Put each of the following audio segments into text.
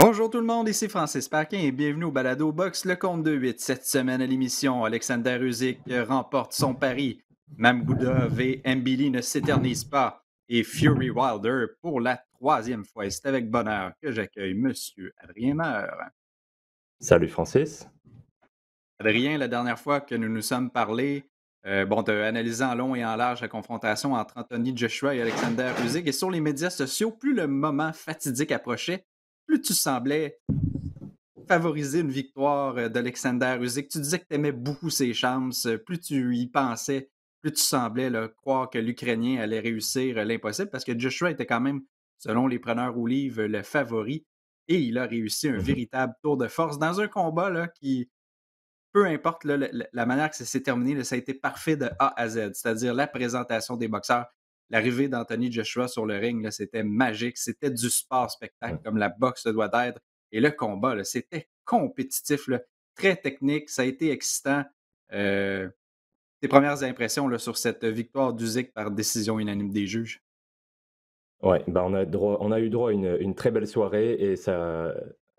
Bonjour tout le monde, ici Francis Parkin et bienvenue au Balado Box, le compte de 8. Cette semaine à l'émission, Alexander Uzik remporte son pari. Mamgoudov et Mbili ne s'éternisent pas. Et Fury Wilder pour la troisième fois. c'est avec bonheur que j'accueille Monsieur Adrien Meur. Salut Francis. Adrien, la dernière fois que nous nous sommes parlé, euh, bon, tu analysé en long et en large la confrontation entre Anthony Joshua et Alexander Uzik. Et sur les médias sociaux, plus le moment fatidique approchait, plus tu semblais favoriser une victoire euh, d'Alexander Usyk. Tu disais que tu aimais beaucoup ses chances. Euh, plus tu y pensais, plus tu semblais le croire que l'Ukrainien allait réussir euh, l'impossible parce que Joshua était quand même, selon les preneurs au livre, le favori et il a réussi un mhm. véritable tour de force dans un combat là, qui, peu importe la, manière que ça s'est terminé, ça a été parfait de A à Z, c'est-à-dire la présentation des boxeurs, l'arrivée d'Anthony Joshua sur le ring, c'était magique. C'était du sport spectacle comme la boxe doit être. Et le combat, c'était compétitif, très technique. Ça a été excitant. Euh, tes premières impressions sur cette victoire d'Uzik par décision unanime des juges? Oui, ben on, a on a eu droit à une, très belle soirée et ça,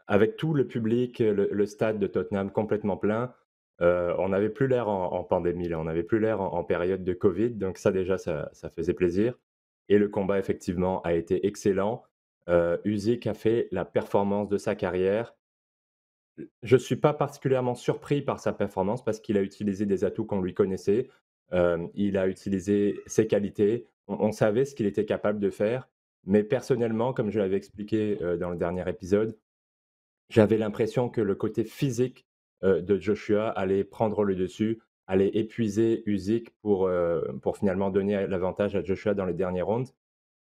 avec tout le public, le stade de Tottenham complètement plein, euh, on n'avait plus l'air en, pandémie, on n'avait plus l'air en, période de Covid, donc ça déjà, ça, faisait plaisir. Et le combat, effectivement, a été excellent. Euh, a fait la performance de sa carrière. Je ne suis pas particulièrement surpris par sa performance parce qu'il a utilisé des atouts qu'on lui connaissait. Euh, il a utilisé ses qualités. On, savait ce qu'il était capable de faire. Mais personnellement, comme je l'avais expliqué euh, dans le dernier épisode, j'avais l'impression que le côté physique euh, de Joshua aller prendre le dessus, aller épuiser Usyk pour, euh, finalement donner l'avantage à Joshua dans les dernières rounds.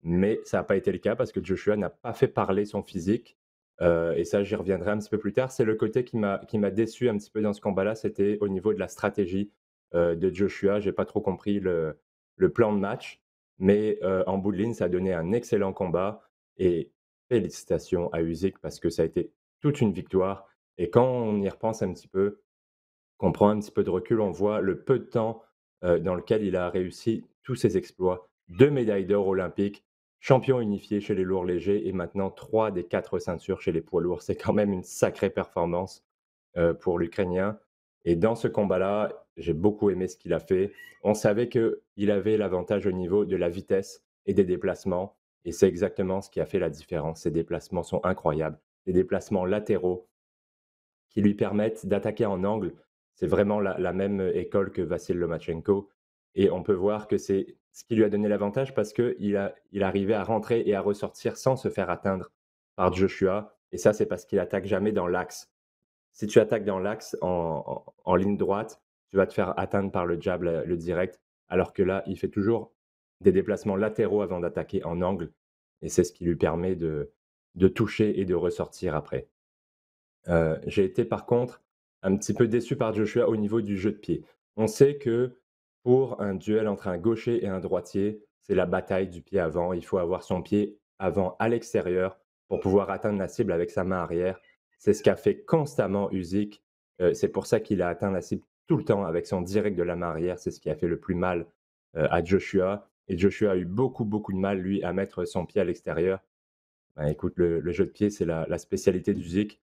Mais ça n'a pas été le cas parce que Joshua n'a pas fait parler son physique. Euh, et ça, j'y reviendrai un petit peu plus tard. C'est le côté qui m'a déçu un petit peu dans ce combat-là, c'était au niveau de la stratégie de Joshua. Je n'ai pas trop compris le, plan de match, mais en bout de ligne, ça a donné un excellent combat. Et félicitations à Usyk parce que ça a été toute une victoire. Et quand on y repense un petit peu, qu'on prend un petit peu de recul, on voit le peu de temps dans lequel il a réussi tous ses exploits. Deux médailles d'or olympiques, champion unifié chez les lourds légers et maintenant trois des quatre ceintures chez les poids lourds. C'est quand même une sacrée performance pour l'Ukrainien. Et dans ce combat-là, j'ai beaucoup aimé ce qu'il a fait. On savait qu'il avait l'avantage au niveau de la vitesse et des déplacements. Et c'est exactement ce qui a fait la différence. Ses déplacements sont incroyables. Les déplacements latéraux, qui lui permettent d'attaquer en angle. C'est vraiment la, même euh, école que Vassil Lomachenko. Et on peut voir que c'est ce qui lui a donné l'avantage parce qu'il il arrivait à rentrer et à ressortir sans se faire atteindre par Joshua. Et ça, c'est parce qu'il attaque jamais dans l'axe. Si tu attaques dans l'axe en, ligne droite, tu vas te faire atteindre par le jab, le, direct. Alors que là, il fait toujours des déplacements latéraux avant d'attaquer en angle. Et c'est ce qui lui permet de toucher et de ressortir après. Euh, j'ai été par contre un petit peu déçu par Joshua au niveau du jeu de pied. On sait que pour un duel entre un gaucher et un droitier, c'est la bataille du pied avant. Il faut avoir son pied avant à l'extérieur pour pouvoir atteindre la cible avec sa main arrière. C'est ce qu'a fait constamment Uzik euh, c'est pour ça qu'il a atteint la cible tout le temps avec son direct de la main arrière. C'est ce qui a fait le plus mal euh, à Joshua. Et Joshua a eu beaucoup, beaucoup de mal, lui, à mettre son pied à l'extérieur. Ben, écoute, le, jeu de pied, c'est la, la spécialité d'Uzik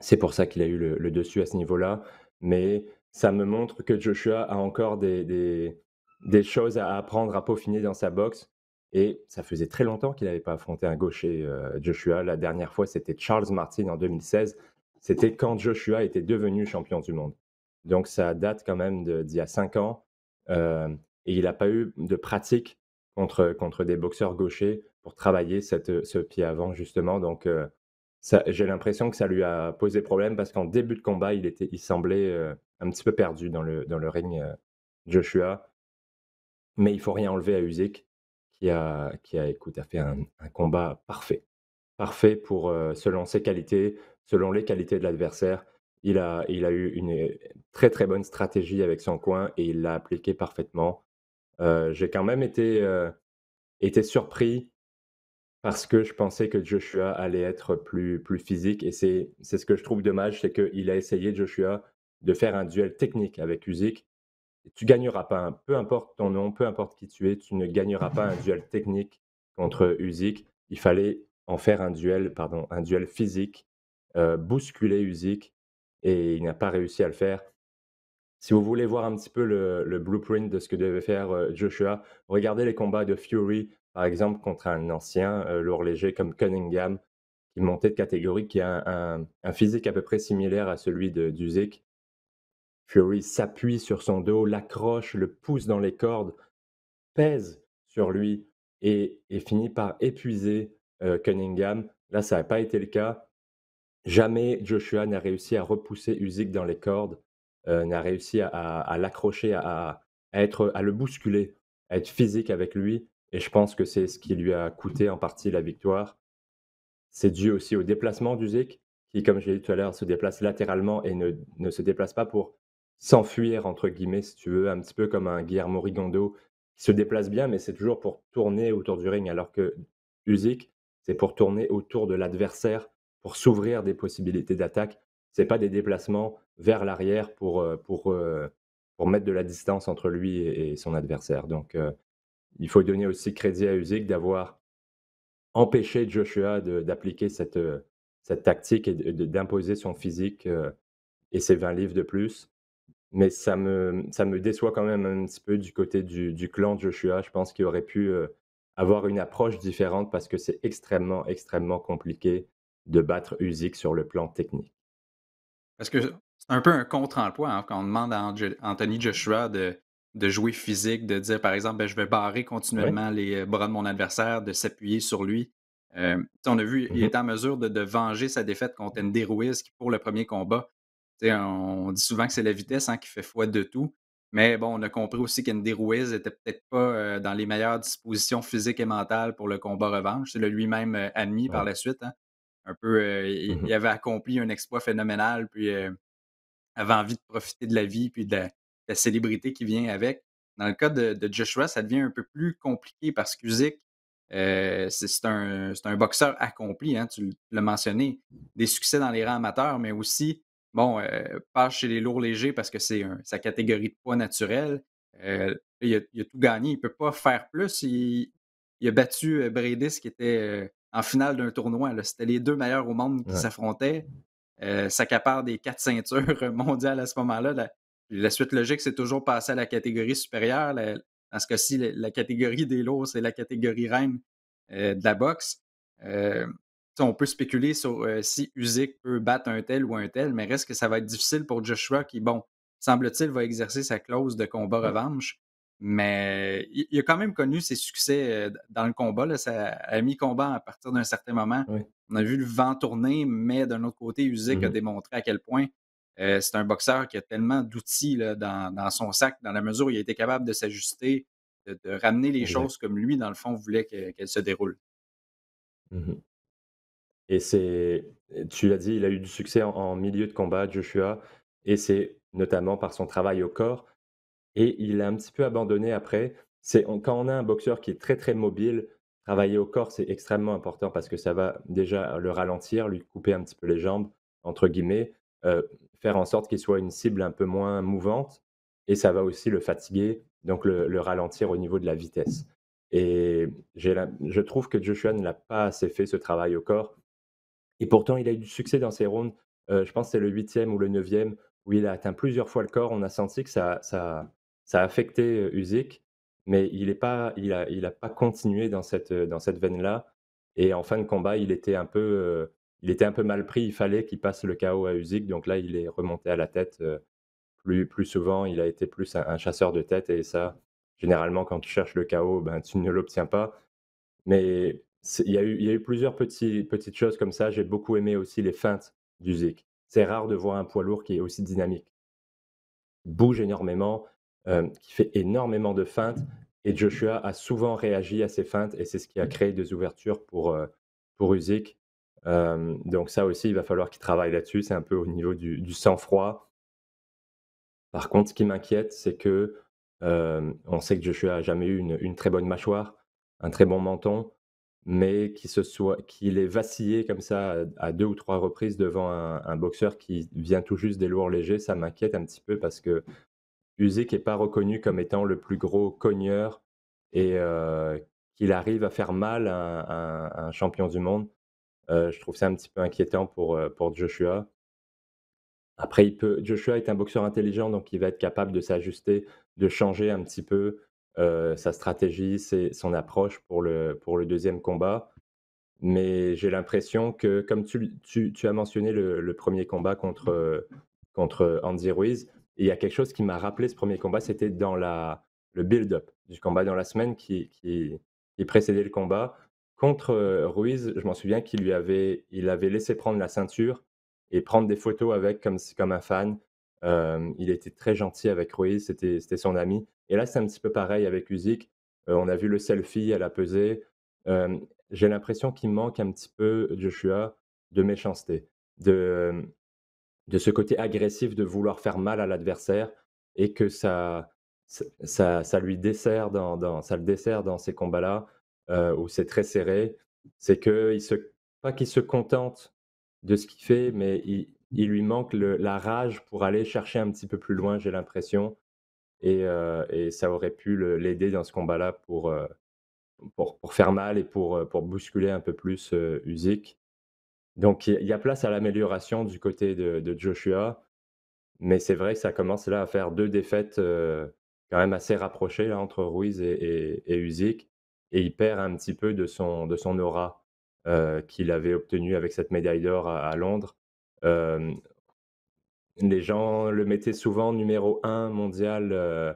c'est pour ça qu'il a eu le, dessus à ce niveau-là. Mais ça me montre que Joshua a encore des, choses à apprendre, à peaufiner dans sa boxe. Et ça faisait très longtemps qu'il n'avait pas affronté un gaucher, euh, Joshua. La dernière fois, c'était Charles Martin en 2016. C'était quand Joshua était devenu champion du monde. Donc ça date quand même d'il y a cinq ans. Euh, et il n'a pas eu de pratique contre, des boxeurs gauchers pour travailler ce pied avant, justement. Donc euh, j'ai l'impression que ça lui a posé problème parce qu'en début de combat, il, semblait euh, un petit peu perdu dans le, ring euh, Joshua. Mais il faut rien enlever à Usyk, qui a, a, fait un, combat parfait. Parfait pour, euh, selon ses qualités, selon les qualités de l'adversaire. Il a, il a eu une très très bonne stratégie avec son coin et il l'a appliqué parfaitement. J'ai quand même été, été surpris parce que je pensais que Joshua allait être plus, plus physique. Et c'est ce que je trouve dommage, c'est qu'il a essayé, Joshua, de faire un duel technique avec Usyk. Tu gagneras pas, peu importe ton nom, peu importe qui tu es, tu ne gagneras pas un duel technique contre Usyk. Il fallait en faire un duel, pardon, un duel physique, euh, bousculer Usyk, et il n'a pas réussi à le faire. Si vous voulez voir un petit peu le, le blueprint de ce que devait faire euh, Joshua, regardez les combats de Fury par exemple, contre un ancien euh, lourd léger comme Cunningham, qui montait de catégorie, qui a un, physique à peu près similaire à celui de Fury s'appuie sur son dos, l'accroche, le pousse dans les cordes, pèse sur lui et, finit par épuiser euh, Cunningham. Là, ça n'a pas été le cas. Jamais Joshua n'a réussi à repousser Usyk dans les cordes, euh, n'a réussi à, l'accrocher, à, être, à le bousculer, à être physique avec lui. Et je pense que c'est ce qui lui a coûté en partie la victoire. C'est dû aussi au déplacement d'Uzik, qui, comme je l'ai dit tout à l'heure, se déplace latéralement et ne, ne se déplace pas pour s'enfuir, entre guillemets, si tu veux, un petit peu comme un Guillermo Rigondo, qui se déplace bien, mais c'est toujours pour tourner autour du ring, alors que Uzik, c'est pour tourner autour de l'adversaire, pour s'ouvrir des possibilités d'attaque. C'est pas des déplacements vers l'arrière pour, euh, pour, euh, pour, mettre de la distance entre lui et, son adversaire. Donc, euh, il faut donner aussi crédit à Usyk d'avoir empêché Joshua d'appliquer cette, euh, cette tactique et d'imposer son physique euh, et ses 20 livres de plus. Mais ça me, ça me déçoit quand même un petit peu du côté du, clan de Joshua. Je pense qu'il aurait pu euh, avoir une approche différente parce que c'est extrêmement, extrêmement compliqué de battre Usyk sur le plan technique. Parce que c'est un peu un contre-emploi hein, quand on demande à Anthony Joshua de, de jouer physique, de dire par exemple, ben, je vais barrer continuellement les euh, bras de mon adversaire, de s'appuyer sur lui. on a vu, il est mmh en mesure de, venger sa défaite contre Andy Ruiz, qui pour le premier combat, on dit souvent que c'est la vitesse hein, qui fait foi de tout. Mais bon, on a compris aussi qu'Andy Ruiz n'était peut-être pas euh, dans les meilleures dispositions physiques et mentales pour le combat revanche. C'est lui-même euh, admis par la suite. Hein. Un peu, il, mmh avait accompli un exploit phénoménal, puis avait envie de profiter de la vie, puis de la célébrité qui vient avec. Dans le cas de, Joshua, ça devient un peu plus compliqué parce qu'Uzik, euh, c'est un, boxeur accompli, hein, tu l'as mentionné, des succès dans les rangs amateurs, mais aussi, bon, pas euh, passe chez les lourds légers parce que c'est sa catégorie de poids naturel. Euh, il, a, tout gagné, il ne peut pas faire plus. Il, a battu euh, Bredis qui était en finale d'un tournoi. C'était les deux meilleurs au monde qui s'affrontaient. Ça s'accapare des quatre ceintures mondiales à ce moment-là. La suite logique, c'est toujours passer à la catégorie supérieure. parce dans ce cas-ci, la, catégorie des lots, c'est la catégorie reine euh, de la boxe. Euh, on peut spéculer sur euh, si Usyk peut battre un tel ou un tel, mais reste que ça va être difficile pour Joshua qui, bon, semble-t-il, va exercer sa clause de combat-revanche. Mais il, a quand même connu ses succès dans le combat, ça a mis combat à partir d'un certain moment. On a vu le vent tourner, mais d'un autre côté, Usyk a mmh démontré à quel point euh, c'est un boxeur qui a tellement d'outils dans, dans, son sac, dans la mesure où il a été capable de s'ajuster, de, ramener les choses comme lui, dans le fond, voulait qu'elles se déroulent. Mmh et c'est, tu l'as dit, il a eu du succès en, milieu de combat, Joshua, et c'est notamment par son travail au corps. Et il a un petit peu abandonné après. C'est quand on a un boxeur qui est très très mobile, travailler au corps c'est extrêmement important parce que ça va déjà le ralentir, lui couper un petit peu les jambes entre guillemets, euh, faire en sorte qu'il soit une cible un peu moins mouvante et ça va aussi le fatiguer, donc le, ralentir au niveau de la vitesse. Et je trouve que Joshua ne l'a pas assez fait ce travail au corps. Et pourtant, il a eu du succès dans ses rounds. Euh, je pense que c'est le huitième ou le neuvième où il a atteint plusieurs fois le corps. On a senti que ça, ça, ça a affecté euh, Usyk, mais il n'a pas, il il a pas continué dans cette, euh, dans cette veine-là. Et en fin de combat, il était un peu, il était un peu mal pris, il fallait qu'il passe le chaos à Usyk, donc là il est remonté à la tête euh, plus, souvent, il a été plus un, chasseur de tête, et ça, généralement quand tu cherches le chaos, ben, tu ne l'obtiens pas. Mais il y, a eu, plusieurs petites choses comme ça, j'ai beaucoup aimé aussi les feintes d'Uzik. C'est rare de voir un poids lourd qui est aussi dynamique, bouge énormément, euh, qui fait énormément de feintes, et Joshua a souvent réagi à ces feintes, et c'est ce qui a mmh. créé des ouvertures pour, Uzik. Euh, pour euh, donc ça aussi, il va falloir qu'il travaille là-dessus. C'est un peu au niveau du, sang-froid. Par contre, ce qui m'inquiète, c'est que euh, on sait que Joshua a jamais eu une, très bonne mâchoire, un très bon menton, mais qu'il ait vacillé comme ça à, deux ou trois reprises devant un, boxeur qui vient tout juste des lourds légers, ça m'inquiète un petit peu parce que Usyk n'est pas reconnu comme étant le plus gros cogneur et euh, qu'il arrive à faire mal à, un champion du monde. Euh, je trouve ça un petit peu inquiétant pour, euh, pour Joshua. Après, Joshua est un boxeur intelligent, donc il va être capable de s'ajuster, de changer un petit peu euh, sa stratégie, son approche pour le, pour le deuxième combat. Mais j'ai l'impression que, comme tu, tu, tu as mentionné le, le, premier combat contre, contre Andy Ruiz, il y a quelque chose qui m'a rappelé ce premier combat, c'était dans la, le build-up du combat dans la semaine qui, qui, qui précédait le combat, Contre euh, Ruiz, je m'en souviens qu'il lui avait, il avait laissé prendre la ceinture et prendre des photos avec comme, comme un fan. il était très gentil avec Ruiz, c'était son ami. Et là, c'est un petit peu pareil avec Usyk. Euh, on a vu le selfie elle a pesé. J'ai l'impression qu'il manque un petit peu, Joshua, de méchanceté, de, ce côté agressif de vouloir faire mal à l'adversaire et que ça, ça, lui dessert dans, dans, ça le dessert dans ces combats-là. Euh, où c'est très serré, c'est que il se, pas qu'il se contente de ce qu'il fait, mais il, lui manque la rage pour aller chercher un petit peu plus loin, j'ai l'impression. Et, euh, ça aurait pu l'aider dans ce combat-là euh, pour, pour, faire mal et pour, pour bousculer un peu plus Uzik. Donc il y a place à l'amélioration du côté de, Joshua, mais c'est vrai que ça commence là à faire deux défaites quand même assez rapprochées là, entre Ruiz et, et, et il perd un petit peu de son, de son aura euh, qu'il avait obtenu avec cette médaille d'or à, Londres. les gens le mettaient souvent numéro un mondial euh,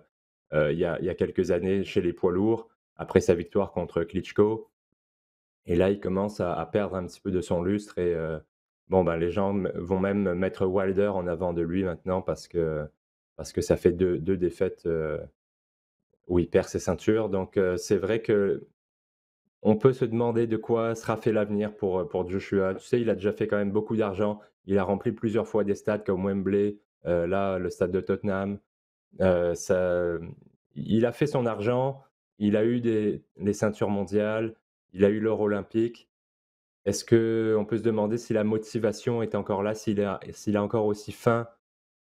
euh, il y, a, quelques années chez les poids lourds, après sa victoire contre Klitschko. Et là, il commence à, perdre un petit peu de son lustre. Et bon, ben, les gens vont même mettre Wilder en avant de lui maintenant parce que, parce que ça fait deux, défaites où il perd ses ceintures. Donc euh, c'est vrai que on peut se demander de quoi sera fait l'avenir pour, euh, pour Joshua. Tu sais, il a déjà fait quand même beaucoup d'argent. Il a rempli plusieurs fois des stades comme Wembley, euh, là, le stade de Tottenham. il a fait son argent. Il a eu des, les ceintures mondiales. Il a eu l'or olympique. Est-ce qu'on peut se demander si la motivation est encore là, s'il est s'il a encore aussi faim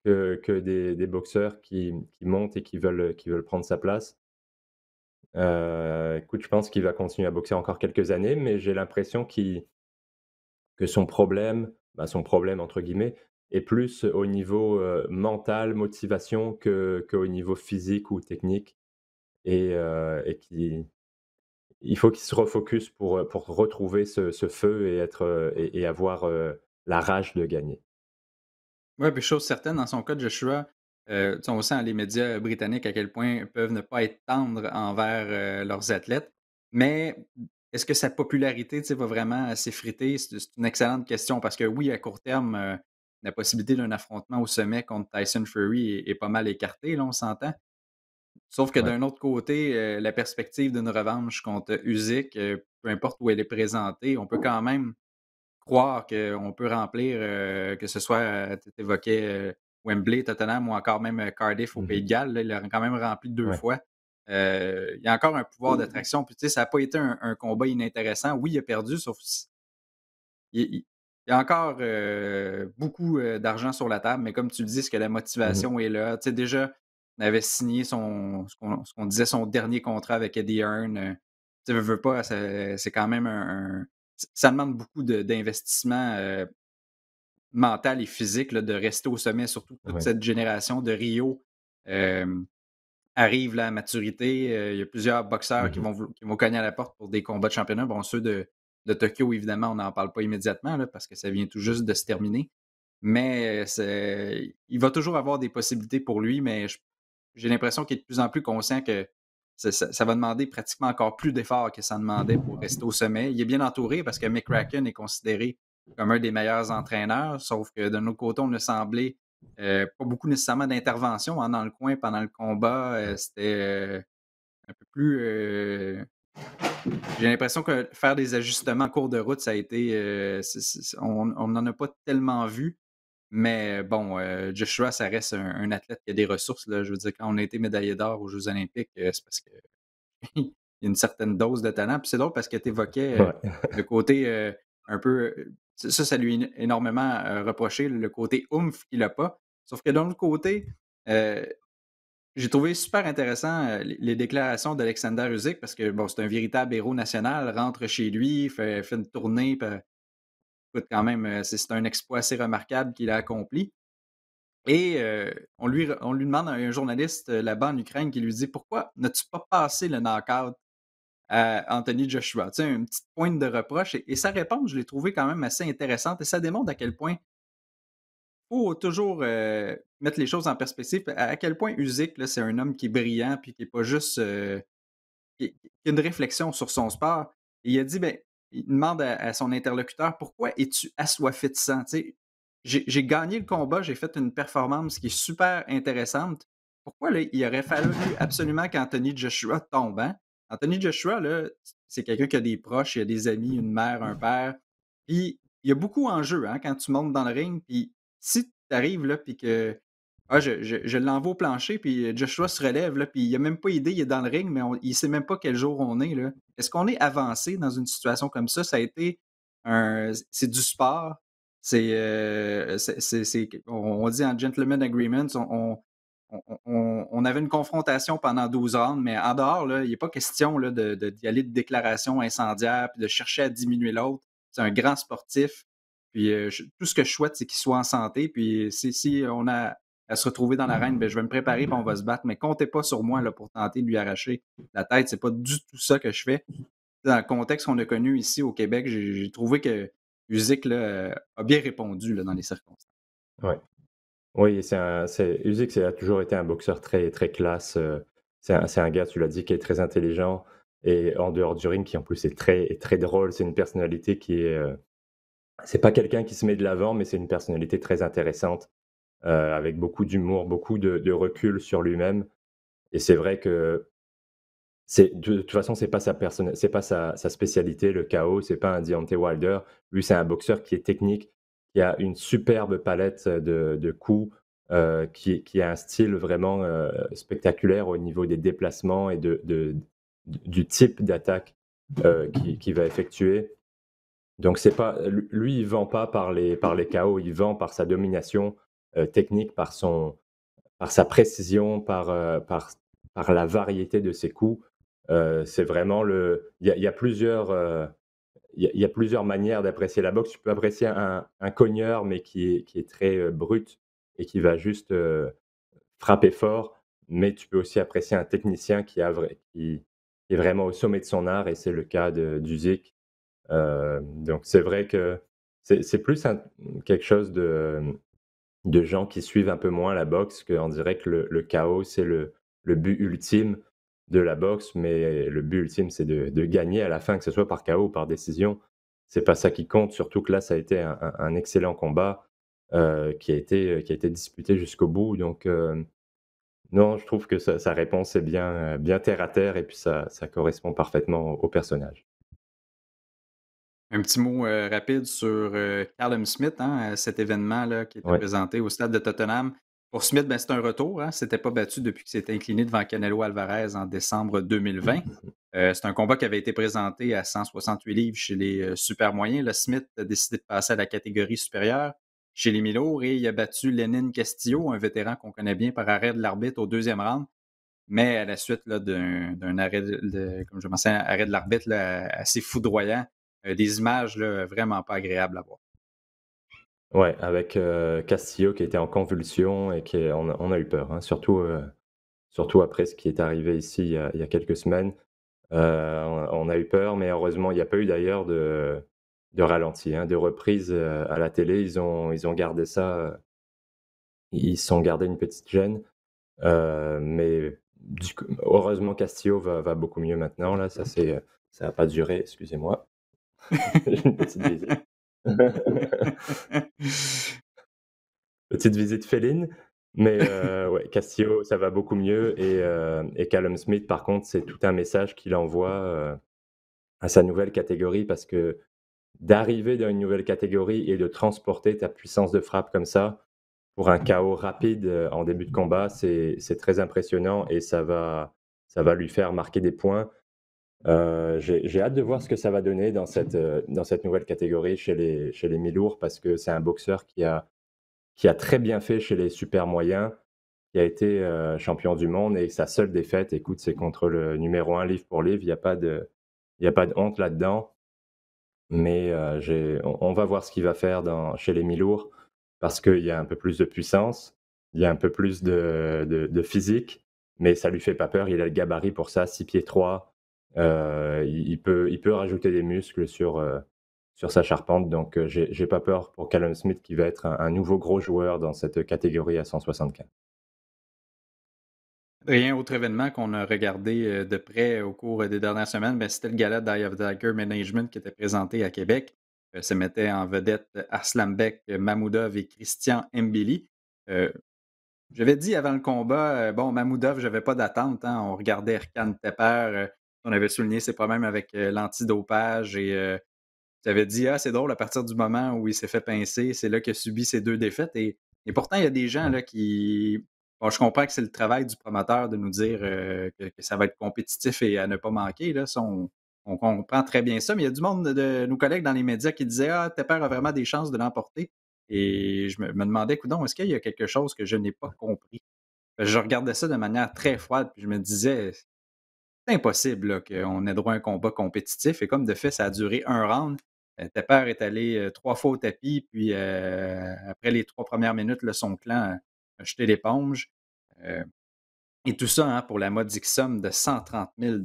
que, des, boxeurs qui, montent et qui veulent, prendre sa place. Euh, écoute, je pense qu'il va continuer à boxer encore quelques années, mais j'ai l'impression que son problème, bah, son problème entre guillemets, est plus au niveau euh, mental, motivation, qu'au au niveau physique ou technique. Et, euh, il faut qu'il se refocus pour, retrouver ce, feu et, être, et avoir la rage de gagner. Oui, puis chose certaine, dans son cas, Joshua, euh, on sent les médias britanniques à quel point peuvent ne pas être tendres envers euh, leurs athlètes. Mais est-ce que sa popularité va vraiment s'effriter? C'est une excellente question parce que oui, à court terme, euh, la possibilité d'un affrontement au sommet contre Tyson Fury est, pas mal écartée, là, on s'entend. Sauf que d'un autre côté, la perspective d'une revanche contre Usyk, peu importe où elle est présentée, on peut oh. quand même croire qu'on peut remplir, euh, que ce soit, euh, tu évoquais euh, Wembley, Tottenham ou encore même Cardiff au mmh Pays de Galles, il a quand même rempli deux fois. il y a encore un pouvoir mmh d'attraction. Puis, tu sais, ça n'a pas été un, combat inintéressant. Oui, il a perdu, sauf il, y a encore beaucoup d'argent sur la table, mais comme tu le dis, que la mmh motivation est là. Tu sais, déjà, on avait signé son, ce qu'on disait son dernier contrat avec Eddie Hearn. Tu ne veux pas, c'est quand même un ça demande beaucoup d'investissement euh, mental et physique de rester au sommet, surtout toute cette génération de Rio. arrive là, à maturité. Euh, il y a plusieurs boxeurs qui, mm-hmm. vont, vont cogner à la porte pour des combats de championnat. Bon, ceux de, de Tokyo, évidemment, on n'en parle pas immédiatement parce que ça vient tout juste de se terminer. Mais il va toujours avoir des possibilités pour lui, mais j'ai l'impression qu'il est de plus en plus conscient que ça, va demander pratiquement encore plus d'efforts que ça demandait pour rester au sommet. Il est bien entouré parce que Mick McCracken est considéré comme un des meilleurs entraîneurs, sauf que de autre côté, on a semblé euh, pas beaucoup nécessairement d'intervention en dans le coin pendant le combat. Euh, c'était euh, un peu plus. J'ai l'impression que faire des ajustements en cours de route, ça a été. on n'en a pas tellement vu. Mais euh, bon, euh, Joshua, ça reste un, athlète qui a des ressources. Je veux dire, quand on a été médaillé d'or aux Jeux Olympiques, euh, c'est parce qu'il y a une certaine dose de talent. Puis c'est drôle parce que tu évoquais le côté un peu. Ça, ça lui est énormément reproché, le côté oomph qu'il n'a pas. Sauf que d'un autre côté, j'ai trouvé super intéressant les, déclarations d'Alexander Uzik parce que bon, c'est un véritable héros national, rentre chez lui, fait, une tournée écoute, quand même, euh, c'est un exploit assez remarquable qu'il a accompli. Et euh, on, lui, on lui demande à un journaliste euh, là-bas en Ukraine qui lui dit Pourquoi n'as-tu pas passé le knockout à Anthony Joshua Tu sais, une petite pointe de reproche. Et, sa réponse, je l'ai trouvée quand même assez intéressante et ça démontre à quel point il faut toujours mettre les choses en perspective, à quel point Usyk, c'est un homme qui est brillant puis qui n'est pas juste. qui, a une réflexion sur son sport. Et il a dit ben, il demande à, son interlocuteur pourquoi es-tu assoiffé de sang J'ai gagné le combat, j'ai fait une performance qui est super intéressante. Pourquoi il aurait fallu absolument qu'Anthony Joshua tombe hein? Anthony Joshua, c'est quelqu'un qui a des proches, il a des amis, une mère, un père. Puis il y a beaucoup en jeu hein, quand tu montes dans le ring. Puis si tu arrives là, puis que ah, je, je, l'envoie au plancher, puis euh, Joshua se relève, là, puis il n'a même pas idée, il est dans le ring, mais il ne sait même pas quel jour on est. Est-ce qu'on est avancé dans une situation comme ça? Ça a été un. C'est du sport. C'est. Euh, on, dit en gentleman agreement, on, on, on, avait une confrontation pendant 12 ans, mais en dehors, là, il n'est pas question d'y de, aller de déclaration incendiaire, puis de chercher à diminuer l'autre. C'est un grand sportif. Puis euh, tout ce que je souhaite, c'est qu'il soit en santé. Puis si, si on a à se retrouver dans l'arène, ben, je vais me préparer et on va se battre. Mais comptez pas sur moi là, pour tenter de lui arracher la tête. C'est pas du tout ça que je fais. Dans le contexte qu'on a connu ici au Québec, j'ai trouvé que Uzik euh, a bien répondu dans les circonstances. Ouais. Oui, c'est un, a toujours été un boxeur très, très classe. Euh, c'est un, gars, tu l'as dit, qui est très intelligent et en dehors du ring, qui en plus est très, très drôle. C'est une personnalité qui est. Euh, c'est pas quelqu'un qui se met de l'avant, mais c'est une personnalité très intéressante euh, avec beaucoup d'humour, beaucoup de, recul sur lui-même. Et c'est vrai que de, toute façon c'est pas sa personne, c'est pas sa, spécialité le chaos, c'est pas un Deontay Wilder. Lui c'est un boxeur qui est technique, qui a une superbe palette de, coups, euh, qui, a un style vraiment euh, spectaculaire au niveau des déplacements et de, du type d'attaque qu'il qui va effectuer. Donc c'est pas lui, il vend pas par les par les KO, il vend par sa domination, euh, technique par, son, par sa précision, par, euh, par, la variété de ses coups. Euh, c'est vraiment le. Il y, a plusieurs. Il plusieurs manières d'apprécier la boxe. Tu peux apprécier un, cogneur, mais qui est, qui est très brut et qui va juste frapper fort. Mais tu peux aussi apprécier un technicien qui, qui, est vraiment au sommet de son art, et c'est le cas de, donc c'est vrai que c'est plus quelque chose de, de gens qui suivent un peu moins la boxe, qu'on dirait que le, chaos, c'est le, but ultime de la boxe, mais le but ultime, c'est de, gagner à la fin, que ce soit par chaos ou par décision. C'est pas ça qui compte, surtout que là, ça a été un, excellent combat euh, qui, a été, euh, qui a été disputé jusqu'au bout. Donc, euh, non, je trouve que sa, réponse est bien, bien terre à terre et puis ça, correspond parfaitement au personnage. Un petit mot euh, rapide sur euh, carlem Smith, hein, euh, cet événement-là qui était présenté au stade de Tottenham. Pour Smith, ben, c'est un retour. Hein, C'était pas battu depuis qu'il s'était incliné devant Canelo Alvarez en décembre 2020. c'est un combat qui avait été présenté à 168 livres chez les super moyens. Là, Smith a décidé de passer à la catégorie supérieure chez les Milours et il a battu Lénine Castillo, un vétéran qu'on connaît bien par arrêt de l'arbitre au deuxième round. Mais à la suite d'un arrêt, arrêt de l'arbitre assez foudroyant, euh, des images là, vraiment pas agréables à voir. ouais avec euh, Castillo qui était en convulsion et qui on, a, eu peur, hein. surtout, euh, surtout après ce qui est arrivé ici il y a, quelques semaines. on, a eu peur, mais heureusement, il n'y a pas eu d'ailleurs de, de ralenti, hein. de reprise à la télé. Ils ont, ils ont gardé ça, ils sont gardé une petite gêne. mais heureusement, Castillo va, beaucoup mieux maintenant. Là, ça n'a pas duré, excusez-moi une petite visite. petite visite féline. Mais euh, ouais, Castillo, ça va beaucoup mieux. Euh, et, Callum Smith, par contre, c'est tout un message qu'il envoie euh, à sa nouvelle catégorie parce que d'arriver dans une nouvelle catégorie et de transporter ta puissance de frappe comme ça pour un chaos rapide en début de combat, c'est très impressionnant et ça va, ça va lui faire marquer des points. Euh, j'ai hâte de voir ce que ça va donner dans cette, euh, dans cette nouvelle catégorie chez les, chez les mi-lourds parce que c'est un boxeur qui a, qui a très bien fait chez les super moyens, qui a été euh, champion du monde et sa seule défaite, écoute, c'est contre le numéro 1 livre pour livre. Il n'y a, pas de, pas de honte là-dedans. Mais on, va voir ce qu'il va faire dans, chez les mi-lourds parce qu'il y a un peu plus de puissance, il y a un peu plus de, de, de physique mais ça lui fait pas peur. Il a le gabarit pour ça, 6 pieds 3, euh, il, peut, il peut rajouter des muscles sur, euh, sur sa charpente. Donc, euh, j'ai pas peur pour Callum Smith qui va être un, nouveau gros joueur dans cette catégorie à 175. Rien autre événement qu'on a regardé de près au cours des dernières semaines, ben, c'était le gala d'Eye of Dagger Management qui était présenté à Québec. se mettait en vedette Arslanbek, Mamoudov et Christian Mbili. J'avais dit avant le combat, bon, Mamoudov, je n'avais pas d'attente. Hein. on regardait Erkan Tepper on avait souligné ses problèmes avec euh, l'antidopage et euh, tu avais dit Ah, c'est drôle, à partir du moment où il s'est fait pincer, c'est là qu'il a subi ses deux défaites. Et, pourtant, il y a des gens là, qui. Bon, je comprends que c'est le travail du promoteur de nous dire euh, que, ça va être compétitif et à ne pas manquer. Là, on, comprend très bien ça, mais il y a du monde de, nos collègues dans les médias qui disaient Ah, Tepper a vraiment des chances de l'emporter. Et je me, demandais, coudon, est-ce qu'il y a quelque chose que je n'ai pas compris? Je regardais ça de manière très froide, puis je me disais, impossible qu'on ait droit à un combat compétitif. Et comme de fait, ça a duré un round. Euh, Tepper est allé euh, trois fois au tapis, puis euh, après les trois premières minutes, le son clan a, jeté l'éponge. et tout ça hein, pour la modique somme de 130 000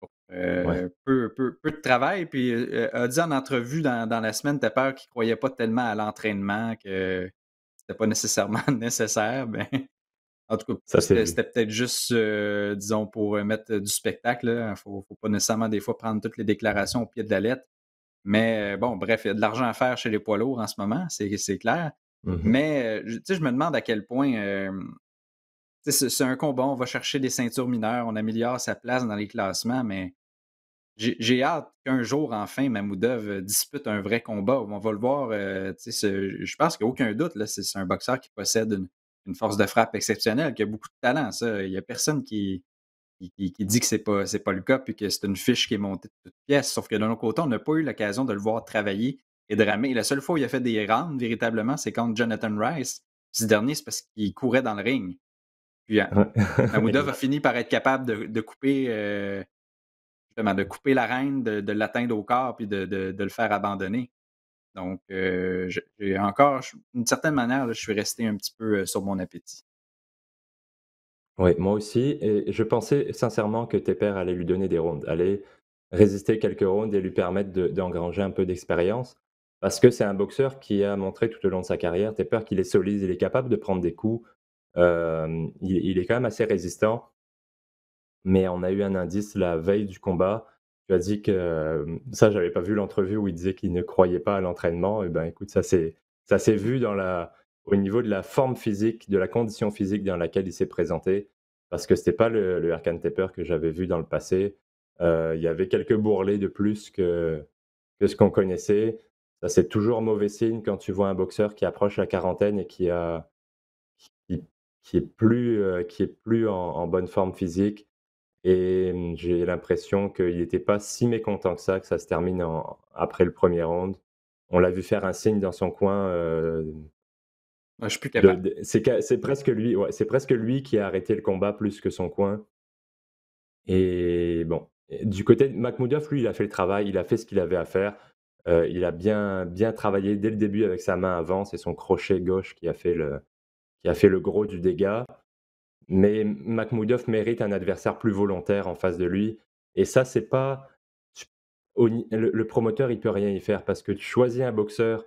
pour peu, peu, de travail. Puis a dit en entrevue dans, dans la semaine, Tepper qu'il ne croyait pas tellement à l'entraînement, que n'était pas nécessairement nécessaire. Mais ben, en tout cas, c'était peut-être juste, euh, disons, pour euh, mettre euh, du spectacle. Il hein, ne faut, pas nécessairement des fois prendre toutes les déclarations au pied de la lettre. Mais bon, bref, il y a de l'argent à faire chez les poids lourds en ce moment, c'est clair. Mmh mais je me demande à quel point c'est un combat, on va chercher des ceintures mineures, on améliore sa place dans les classements, mais j'ai hâte qu'un jour, enfin, Mamoudov dispute un vrai combat. On va le voir. je pense qu'il n'y a aucun doute. C'est un boxeur qui possède une, une force de frappe exceptionnelle, qui a beaucoup de talent. Ça. Il n'y a personne qui, dit que ce n'est pas, pas, le cas, puis que c'est une fiche qui est montée de toutes pièces. Sauf que d'un autre côté, on n'a pas eu l'occasion de le voir travailler et de ramer. La seule fois où il a fait des rounds, véritablement, c'est quand Jonathan Rice. Ce dernier, c'est parce qu'il courait dans le ring. Puis hein, Amoudov a fini par être capable de, couper euh, de couper la reine, de, l'atteindre au corps, puis de, le faire abandonner. Donc, euh, j'ai encore, d'une certaine manière, je suis resté un petit peu euh, sur mon appétit. Oui, moi aussi. Et je pensais sincèrement que tes allait lui donner des rondes, allait résister quelques rondes et lui permettre d'engranger un peu d'expérience. Parce que c'est un boxeur qui a montré tout au long de sa carrière, tes qu'il est solide, il est capable de prendre des coups. il est quand même assez résistant. Mais on a eu un indice la veille du combat tu as dit que euh, ça, j'avais pas vu l'entrevue où il disait qu'il ne croyait pas à l'entraînement. Et eh ben, écoute, ça c'est ça s'est vu dans la, au niveau de la forme physique, de la condition physique dans laquelle il s'est présenté, parce que c'était pas le, le Arkan Taper que j'avais vu dans le passé. Euh, il y avait quelques bourrelets de plus que, que ce qu'on connaissait. Ça c'est toujours mauvais signe quand tu vois un boxeur qui approche la quarantaine et qui a qui, est plus euh, qui est plus en bonne forme physique et mmh, j'ai l'impression qu'il n'était pas si mécontent que ça, que ça se termine après le premier round. On l'a vu faire un signe dans son coin. Euh, ah, je suis plus C'est presque, lui, ouais, presque lui qui a arrêté le combat plus que son coin. Et bon, du côté de Makhmoudov, lui, il a fait le travail, il a fait ce qu'il avait à faire. Euh, il a bien, bien travaillé dès le début avec sa main avant, c'est son crochet gauche qui a fait le, qui a fait le gros du dégât. Mais Makhmoudov mérite un adversaire plus volontaire en face de lui. Et ça, c'est pas. Le, promoteur, il peut rien y faire parce que tu choisis un boxeur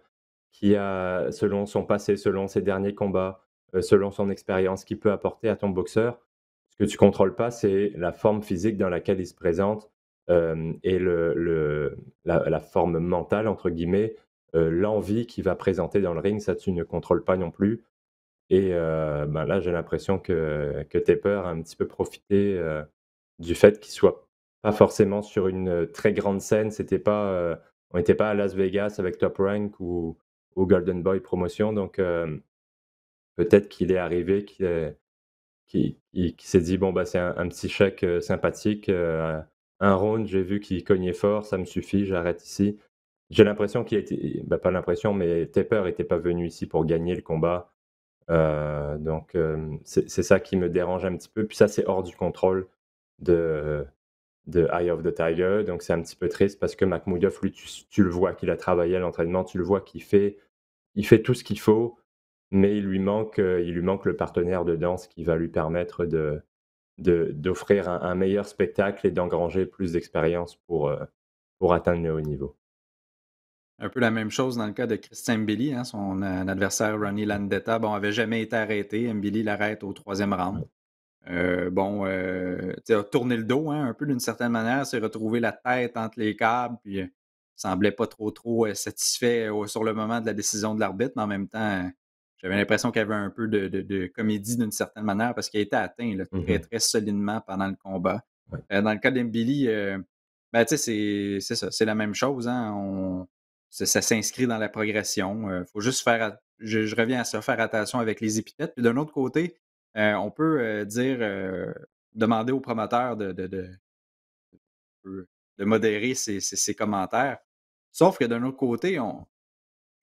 qui a, selon son passé, selon ses derniers combats, euh, selon son expérience, qui peut apporter à ton boxeur. Ce que tu contrôles pas, c'est la forme physique dans laquelle il se présente euh, et la, forme mentale, entre guillemets, euh, l'envie qu'il va présenter dans le ring. Ça, tu ne contrôles pas non plus. Et ben là, j'ai l'impression que, que a un petit peu profité du fait qu'il soit pas forcément sur une très grande scène. C'était pas, on n'était pas à Las Vegas avec Top Rank ou, ou Golden Boy Promotion. Donc peut-être qu'il est arrivé, qu'il s'est dit bon bah c'est un, petit chèque sympathique, un round. J'ai vu qu'il cognait fort, ça me suffit, j'arrête ici. J'ai l'impression qu'il était, bah, pas l'impression, mais Tepper n'était pas venu ici pour gagner le combat euh, donc, euh, c'est ça qui me dérange un petit peu. Puis ça, c'est hors du contrôle de, de Eye of the Tiger. Donc, c'est un petit peu triste parce que Makhmoudov, lui, tu, le vois qu'il a travaillé à l'entraînement, tu le vois qu'il fait, il fait tout ce qu'il faut, mais il lui, manque, euh, il lui manque le partenaire de danse qui va lui permettre de d'offrir un, meilleur spectacle et d'engranger plus d'expérience pour, pour atteindre le haut niveau. Un peu la même chose dans le cas de Christian Billy hein, son euh, adversaire Ronnie Landetta. Bon, avait jamais été arrêté. Billy l'arrête au troisième round. Euh, bon, euh, tu a tourné le dos hein, un peu d'une certaine manière, s'est retrouvé la tête entre les câbles, puis ne semblait pas trop trop satisfait sur le moment de la décision de l'arbitre, mais en même temps, j'avais l'impression qu'il y avait un peu de, comédie d'une certaine manière parce qu'il a été atteint mmh très, très solidement pendant le combat. dans le cas ben, tu ben, c'est ça, c'est la même chose. Hein, on, ça, s'inscrit dans la progression. Il euh, faut juste faire, je, reviens à ça, faire attention avec les épithètes. Puis d'un autre côté, euh, on peut euh, dire, demander au promoteur de, de, modérer ses, commentaires. Sauf que d'un autre côté, on,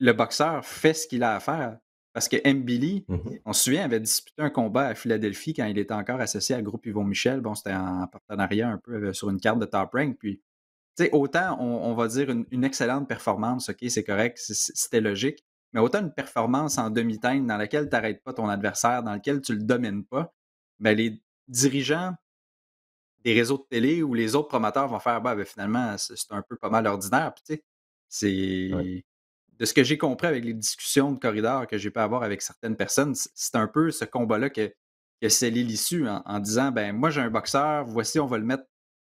le boxeur fait ce qu'il a à faire. Parce que Mbili, mmh on se souvient, avait disputé un combat à Philadelphie quand il était encore associé à Groupe Yvon Michel. Bon, c'était en partenariat un peu sur une carte de top rank. Puis autant on, va dire une, excellente performance, OK, c'est correct, c'était logique, mais autant une performance en demi-teinte dans laquelle tu n'arrêtes pas ton adversaire, dans laquelle tu ne le domines pas, mais ben, les dirigeants des réseaux de télé ou les autres promoteurs vont faire «Bah, ben, finalement, c'est un peu pas mal ordinaire. c'est. De ce que j'ai compris avec les discussions de corridor que j'ai pu avoir avec certaines personnes, c'est un peu ce combat-là que, que c'est l'issue en, en, disant ben moi j'ai un boxeur, voici, on va le mettre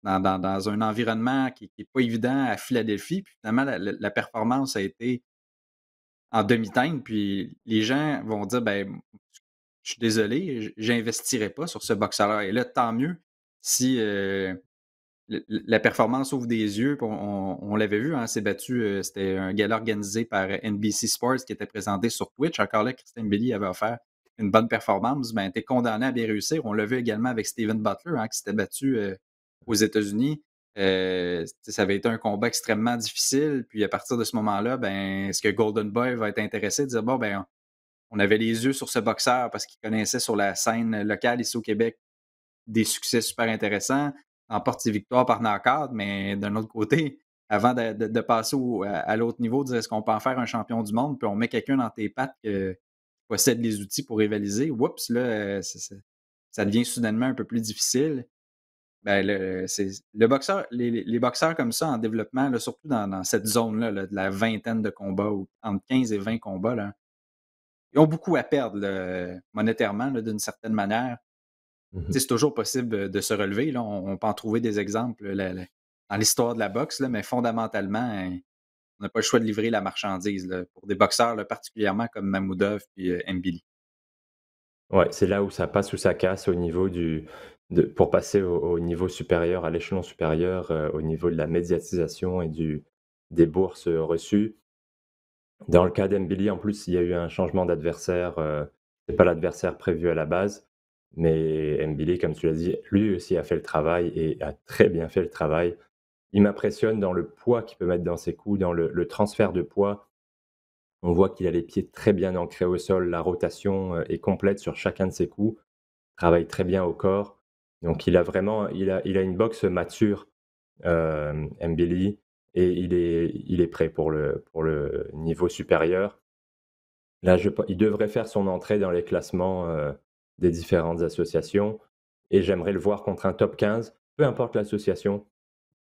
dans, un environnement qui n'est pas évident à Philadelphie. Puis finalement, la, performance a été en demi-teinte. Puis les gens vont dire ben, je suis désolé, j'investirai pas sur ce boxeur-là. Et là, tant mieux si euh, la performance ouvre des yeux. On, l'avait vu, hein, s'est battu. Euh, c'était un gala organisé par NBC Sports qui était présenté sur Twitch. Encore là, Christine Billy avait offert une bonne performance. Ben, était condamné à bien réussir. On l'a vu également avec Steven Butler hein, qui s'était battu euh, aux États-Unis. Euh, ça avait été un combat extrêmement difficile. Puis à partir de ce moment-là, ben, est-ce que Golden Boy va être intéressé de dire bon, ben, on avait les yeux sur ce boxeur parce qu'il connaissait sur la scène locale ici au Québec des succès super intéressants, emporte ses victoires par narcade mais d'un autre côté, avant de, passer à, l'autre niveau, dire est-ce qu'on peut en faire un champion du monde, puis on met quelqu'un dans tes pattes qui possède les outils pour rivaliser, oups, là, euh, ça devient soudainement un peu plus difficile ben le, le boxeur, les, les, boxeurs comme ça en développement, là, surtout dans, dans cette zone-là, de la vingtaine de combats, ou entre 15 et 20 combats, là, ils ont beaucoup à perdre là, monétairement d'une certaine manière. Mmh c'est toujours possible euh, de se relever. Là. On, peut en trouver des exemples dans l'histoire de la boxe, là mais fondamentalement, hein, on n'a pas le choix de livrer la marchandise pour des boxeurs, particulièrement comme Mamoudov et euh, Mbili. Oui, c'est là où ça passe ou ça casse au niveau du, pour passer au, niveau supérieur, à l'échelon supérieur, euh, au niveau de la médiatisation et du, des bourses euh, reçues. Dans le cas d'Mbili, en plus, il y a eu un changement d'adversaire. Euh, Ce n'est pas l'adversaire prévu à la base, mais Mbili, comme tu l'as dit, lui aussi a fait le travail et a très bien fait le travail. Il m'impressionne dans le poids qu'il peut mettre dans ses coups, dans le, le transfert de poids. On voit qu'il a les pieds très bien ancrés au sol, la rotation est complète sur chacun de ses coups, travaille très bien au corps. Donc il a vraiment, il a, une boxe mature, euh, et il est, prêt pour le, niveau supérieur. Là, il devrait faire son entrée dans les classements euh, des différentes associations, et j'aimerais le voir contre un top 15, peu importe l'association,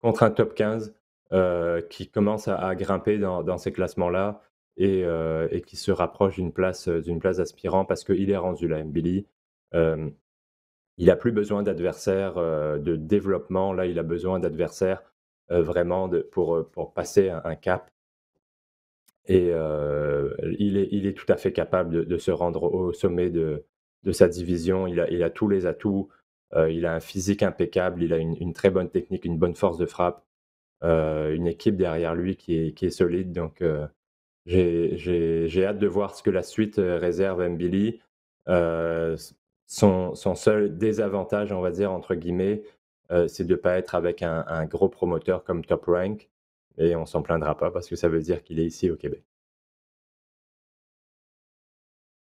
contre un top 15 euh, qui commence à, grimper dans, ces classements-là euh, et, qui se rapproche d'une place, d'une place aspirant parce qu'il est rendu là, Mbili. Il n'a plus besoin d'adversaires euh, de développement. Là, il a besoin d'adversaires euh, vraiment pour, euh, pour passer un, cap. Et il est, il, est, tout à fait capable de, se rendre au sommet de, sa division. Il a, il a, tous les atouts. il a un physique impeccable. Il a une, très bonne technique, une bonne force de frappe. une équipe derrière lui qui est, qui est solide. Donc, j'ai hâte de voir ce que la suite réserve Mbili son, seul désavantage, on va dire, entre guillemets, euh, c'est de ne pas être avec un, gros promoteur comme Top Rank. Et on s'en plaindra pas parce que ça veut dire qu'il est ici au Québec.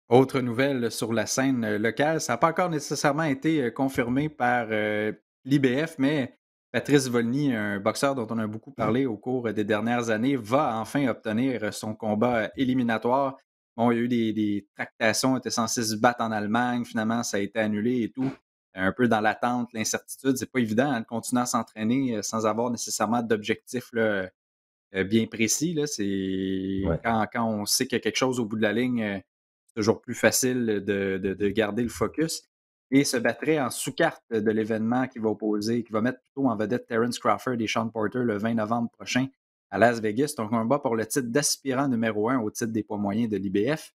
Autre nouvelle sur la scène euh, locale, ça n'a pas encore nécessairement été euh, confirmé par l'IBF, mais Patrice Volny, un boxeur dont on a beaucoup mmh. parlé au cours des dernières années, va enfin obtenir son combat éliminatoire Bon, il y a eu des, tractations, on était censé se battre en Allemagne, finalement, ça a été annulé et tout. Un peu dans l'attente, l'incertitude, c'est pas évident le hein, de continuer à s'entraîner euh, sans avoir nécessairement d'objectif euh, bien précis. C'est quand, on sait qu'il y a quelque chose au bout de la ligne, euh, c'est toujours plus facile de, garder le focus. Et se battrait en sous-carte de l'événement qui va opposer, qui va mettre plutôt en vedette Terence Crawford et Sean Porter le 20 novembre prochain à Las Vegas. Donc, un combat pour le titre d'aspirant numéro un au titre des poids moyens de l'IBF.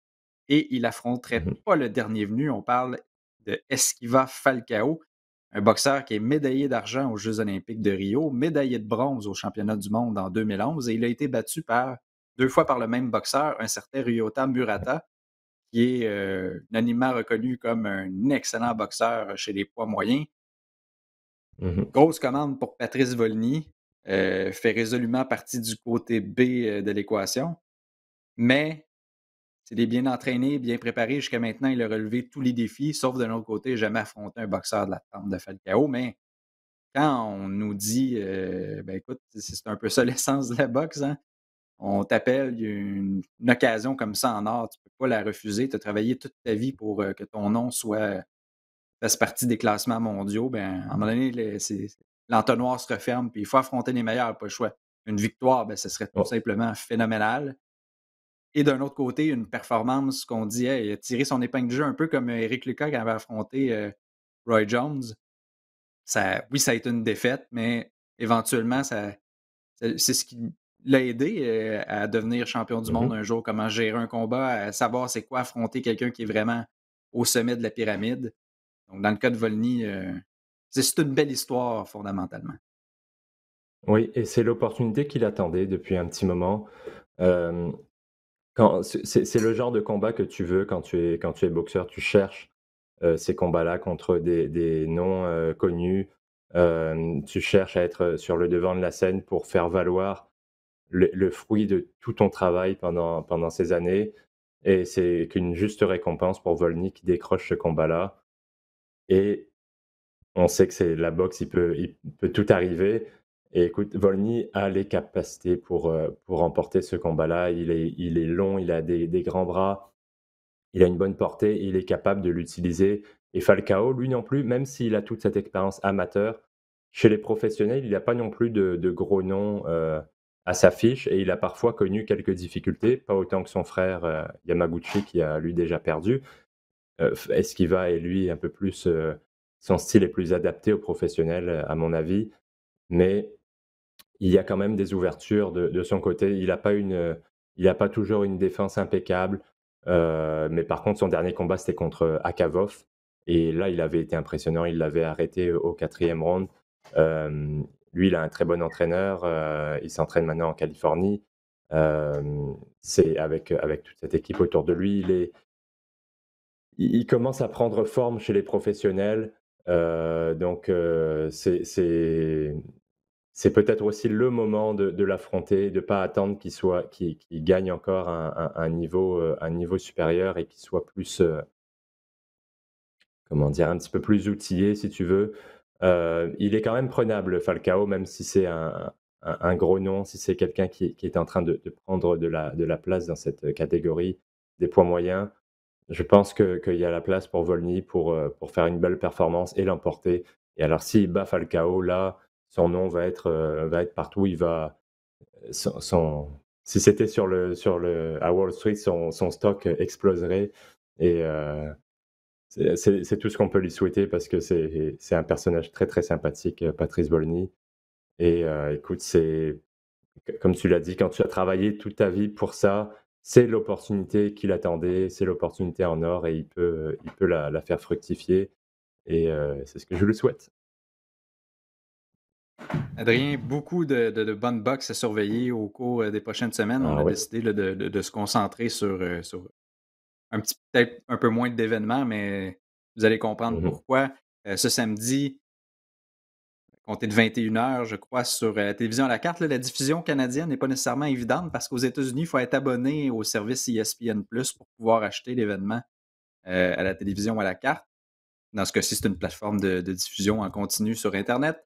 Et il affronterait mmh pas le dernier venu. On parle de Esquiva Falcao, un boxeur qui est médaillé d'argent aux Jeux olympiques de Rio, médaillé de bronze aux championnats du monde en 2011. Et il a été battu par deux fois par le même boxeur, un certain Ryota Murata, qui est euh, unanimement reconnu comme un excellent boxeur chez les poids moyens. Mmh Grosse commande pour Patrice Volny. Euh, fait résolument partie du côté B euh, de l'équation. Mais il est bien entraîné, bien préparé. Jusqu'à maintenant, il a relevé tous les défis, sauf de l'autre côté, jamais affronté un boxeur de la tente de Falcao. Mais quand on nous dit, euh, ben écoute, c'est un peu ça l'essence de la boxe, hein, on t'appelle, une, une, occasion comme ça en or, tu ne peux pas la refuser. Tu as travaillé toute ta vie pour que ton nom soit fasse partie des classements mondiaux. Ben, à un moment donné, l'entonnoir se referme, puis il faut affronter les meilleurs, pas le choix. Une victoire, ben, ce serait tout oh. simplement phénoménal. Et d'un autre côté, une performance qu'on dit, tirer son épingle du jeu, un peu comme euh, Eric Lucas qui avait affronté euh, Roy Jones. oui, ça a été une défaite, mais éventuellement, c'est ce qui l'a aidé euh, à devenir champion du mm-hmm. monde un jour, comment gérer un combat, à savoir c'est quoi affronter quelqu'un qui est vraiment au sommet de la pyramide. Donc, dans le cas de Volny, c'est une belle histoire, fondamentalement. Oui, et c'est l'opportunité qu'il attendait depuis un petit moment. c'est le genre de combat que tu veux quand tu es, boxeur. Tu cherches euh, ces combats-là contre des, noms euh, connus. tu cherches à être euh, sur le devant de la scène pour faire valoir le, fruit de tout ton travail pendant, ces années. Et c'est qu'une juste récompense pour Volny qui décroche ce combat-là. Et on sait que c'est la boxe, il peut, tout arriver. Et écoute, Volny a les capacités pour, euh, remporter ce combat-là. Il est, long, il a des, grands bras, il a une bonne portée, il est capable de l'utiliser. Et Falcao, lui non plus, même s'il a toute cette expérience amateur, chez les professionnels, il n'a pas non plus de, gros noms euh, à sa fiche et il a parfois connu quelques difficultés, pas autant que son frère euh, Yamaguchi qui a lui déjà perdu. Esquiva est lui un peu plus son style est plus adapté aux professionnels, euh, à mon avis. Mais il y a quand même des ouvertures de, son côté. Il n'a pas, euh, a pas toujours une défense impeccable. Euh, mais par contre, son dernier combat, c'était contre Akavov. Et là, il avait été impressionnant. Il l'avait arrêté au quatrième round. lui, il a un très bon entraîneur. il s'entraîne maintenant en Californie. C'est avec, avec toute cette équipe autour de lui. Il, est, il commence à prendre forme chez les professionnels. Euh, donc euh, c'est peut-être aussi le moment de, l'affronter, de ne pas attendre qu'il soit gagne encore un, niveau, euh, un niveau supérieur et qu'il soit plus comment dire, un petit peu plus outillé, si tu veux. il est quand même prenable, Falcao, même si c'est un, un, gros nom, si c'est quelqu'un qui, est en train de, de prendre de la, de la, place dans cette catégorie des poids moyens je pense qu'il y a la place pour Volny pour, euh, pour faire une belle performance et l'emporter. Et alors, s'il bat Falcao, là, son nom va être, euh, va être partout. Il va. Euh, son, si c'était sur le, sur le, à Wall Street, son, stock exploserait. Et c'est tout ce qu'on peut lui souhaiter parce que c'est un personnage très, très sympathique, Patrice Volny. Et écoute, c'est. Comme tu l'as dit, quand tu as travaillé toute ta vie pour ça, c'est l'opportunité qu'il attendait, c'est l'opportunité en or et il peut, il peut la, faire fructifier. Et euh, c'est ce que je le souhaite. Adrien, beaucoup de, bonnes boxes à surveiller au cours euh, des prochaines semaines. On ah a décidé de, se concentrer sur, euh, un petit un peu moins d'événements, mais vous allez comprendre mmh pourquoi. ce samedi, compter de 21 heures, je crois, sur la euh, télévision à la carte. la diffusion canadienne n'est pas nécessairement évidente parce qu'aux États-Unis, il faut être abonné au service ESPN Plus pour pouvoir acheter l'événement euh, à la télévision à la carte. Dans ce cas-ci, c'est une plateforme de, diffusion en continu sur Internet.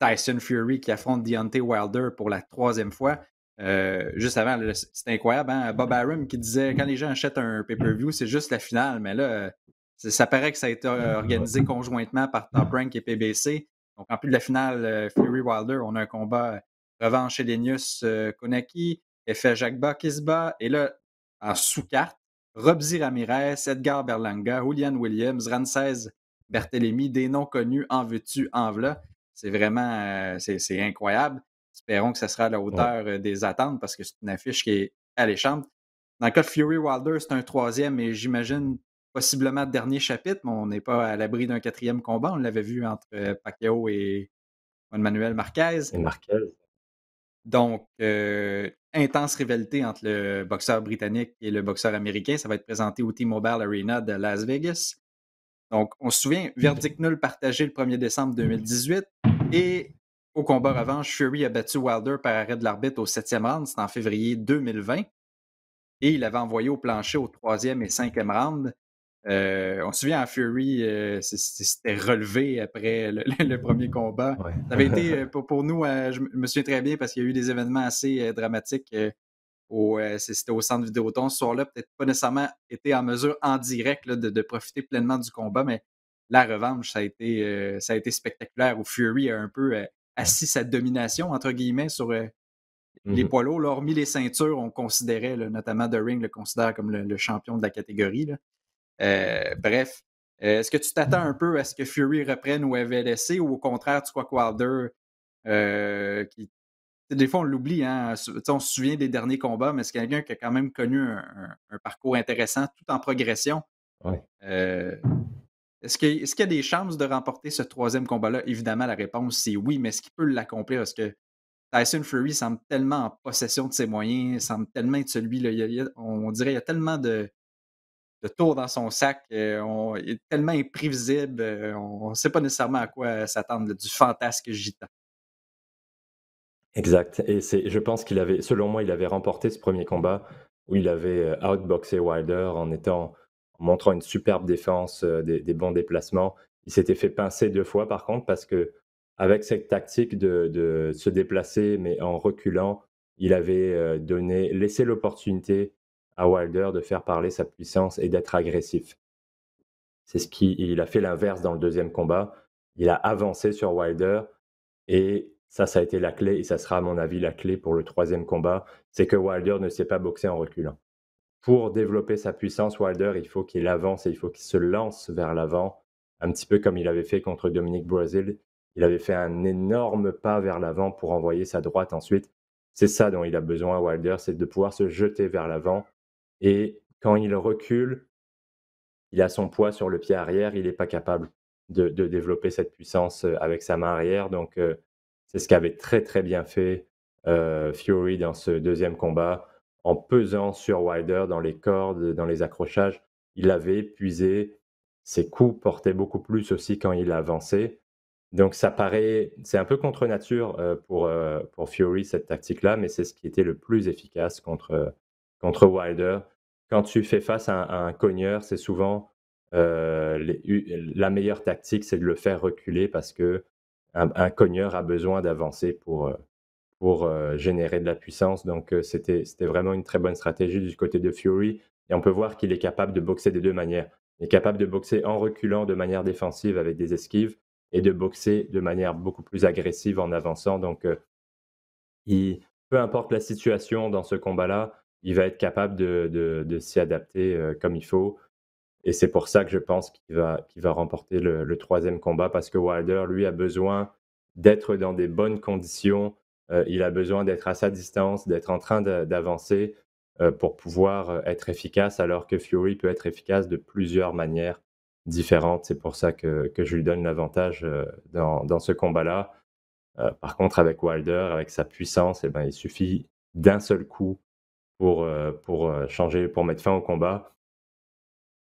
Tyson Fury qui affronte Deontay Wilder pour la troisième fois. Euh, juste avant, c'est incroyable, hein. Bob Arum qui disait quand les gens achètent un pay-per-view, c'est juste la finale, mais là, ça paraît que ça a été organisé conjointement par Top Rank et PBC. Donc, en plus de la finale euh, Fury Wilder, on a un combat euh, revanche Elenius euh, Konaki, effet Jacques Kisba, et là, en sous-carte, Robzi Ramirez, Edgar Berlanga, Julian Williams, Ramsès Berthélemy, des noms connus, en veux-tu, en v'là. C'est vraiment, c'est incroyable. Espérons que ce sera à la hauteur des attentes parce que c'est une affiche qui est alléchante. Dans le cas de Fury Wilder, c'est un troisième et j'imagine possiblement dernier chapitre, mais on n'est pas à l'abri d'un quatrième combat. On l'avait vu entre euh, Pacquiao et Manuel Marquez. Et Marquez. Donc, euh, intense rivalité entre le boxeur britannique et le boxeur américain. Ça va être présenté au T-Mobile Arena de Las Vegas. Donc, on se souvient, verdict nul partagé le 1er décembre 2018. Et au combat revanche, Fury a battu Wilder par arrêt de l'arbitre au 7e round. C'était en février 2020. Et il avait envoyé au plancher au 3e et 5e round. Euh, on se souvient à Fury, euh, c'était relevé après le, premier combat. Ça avait été euh, pour, nous, je me souviens très bien parce qu'il y a eu des événements assez dramatiques. au, c'était au centre Vidéotron ce soir-là, peut-être pas nécessairement été en mesure en direct de, profiter pleinement du combat, mais la revanche, ça a été, ça a été spectaculaire où Fury a un peu assis sa domination, entre guillemets, sur les mmh poids lourds. Hormis les ceintures, on considérait, notamment The Ring le considère comme le, champion de la catégorie. Euh, bref, euh, est-ce que tu t'attends un peu à ce que Fury reprenne ou avait laissé ou au contraire, tu crois que Wilder, euh, qui, des fois, on l'oublie, hein? on se souvient des derniers combats, mais c'est quelqu'un qui a quand même connu un, parcours intéressant tout en progression. est-ce, qu'il, y a des chances de remporter ce troisième combat-là? Évidemment, la réponse, c'est oui, mais est-ce qu'il peut l'accomplir? Parce que Tyson Fury semble tellement en possession de ses moyens, semble tellement être celui, là, on dirait, qu'il y a tellement de, Tour dans son sac. Euh, est tellement imprévisible, euh, on ne sait pas nécessairement à quoi s'attendre, du fantasque gitan. Exact. Et c'est, je pense qu'il avait, selon moi, il avait remporté ce premier combat où il avait euh, outboxé Wilder en étant montrant une superbe défense, des, bons déplacements. Il s'était fait pincer deux fois par contre parce que avec cette tactique de se déplacer mais en reculant, il avait donné laissé l'opportunité à Wilder de faire parler sa puissance et d'être agressif. C'est ce qu'il a fait l'inverse dans le deuxième combat. Il a avancé sur Wilder et ça, ça a été la clé et ça sera à mon avis la clé pour le troisième combat. C'est que Wilder ne sait pas boxer en reculant. Pour développer sa puissance, Wilder, il faut qu'il avance et il faut qu'il se lance vers l'avant, un petit peu comme il avait fait contre Dominique Brazil. Il avait fait un énorme pas vers l'avant pour envoyer sa droite ensuite. C'est ça dont il a besoin, Wilder, c'est de pouvoir se jeter vers l'avant et quand il recule, il a son poids sur le pied arrière, il n'est pas capable de, développer cette puissance avec sa main arrière. Donc, c'est ce qu'avait très très bien fait Fury dans ce deuxième combat, en pesant sur Wilder dans les cordes, dans les accrochages. Il avait épuisé, ses coups portaient beaucoup plus aussi quand il avançait. Donc ça paraît, c'est un peu contre nature pour, pour Fury cette tactique-là, mais c'est ce qui était le plus efficace contre, contre Wilder. Quand tu fais face à un, cogneur, c'est souvent euh, la meilleure tactique, c'est de le faire reculer parce que un, cogneur a besoin d'avancer pour, euh, pour euh, générer de la puissance. Donc, c'était vraiment une très bonne stratégie du côté de Fury. Et on peut voir qu'il est capable de boxer des deux manières. Il est capable de boxer en reculant de manière défensive avec des esquives et de boxer de manière beaucoup plus agressive en avançant. Donc, peu importe la situation dans ce combat-là, il va être capable de, s'y adapter euh, comme il faut. Et c'est pour ça que je pense qu'il va, va remporter le, troisième combat parce que Wilder, lui, a besoin d'être dans des bonnes conditions. Euh, il a besoin d'être à sa distance, d'être en train d'avancer euh, pour pouvoir être efficace, alors que Fury peut être efficace de plusieurs manières différentes. C'est pour ça que, je lui donne l'avantage dans, ce combat-là. par contre, avec Wilder, avec sa puissance, eh ben, il suffit d'un seul coup pour, euh, pour euh, changer, pour mettre fin au combat.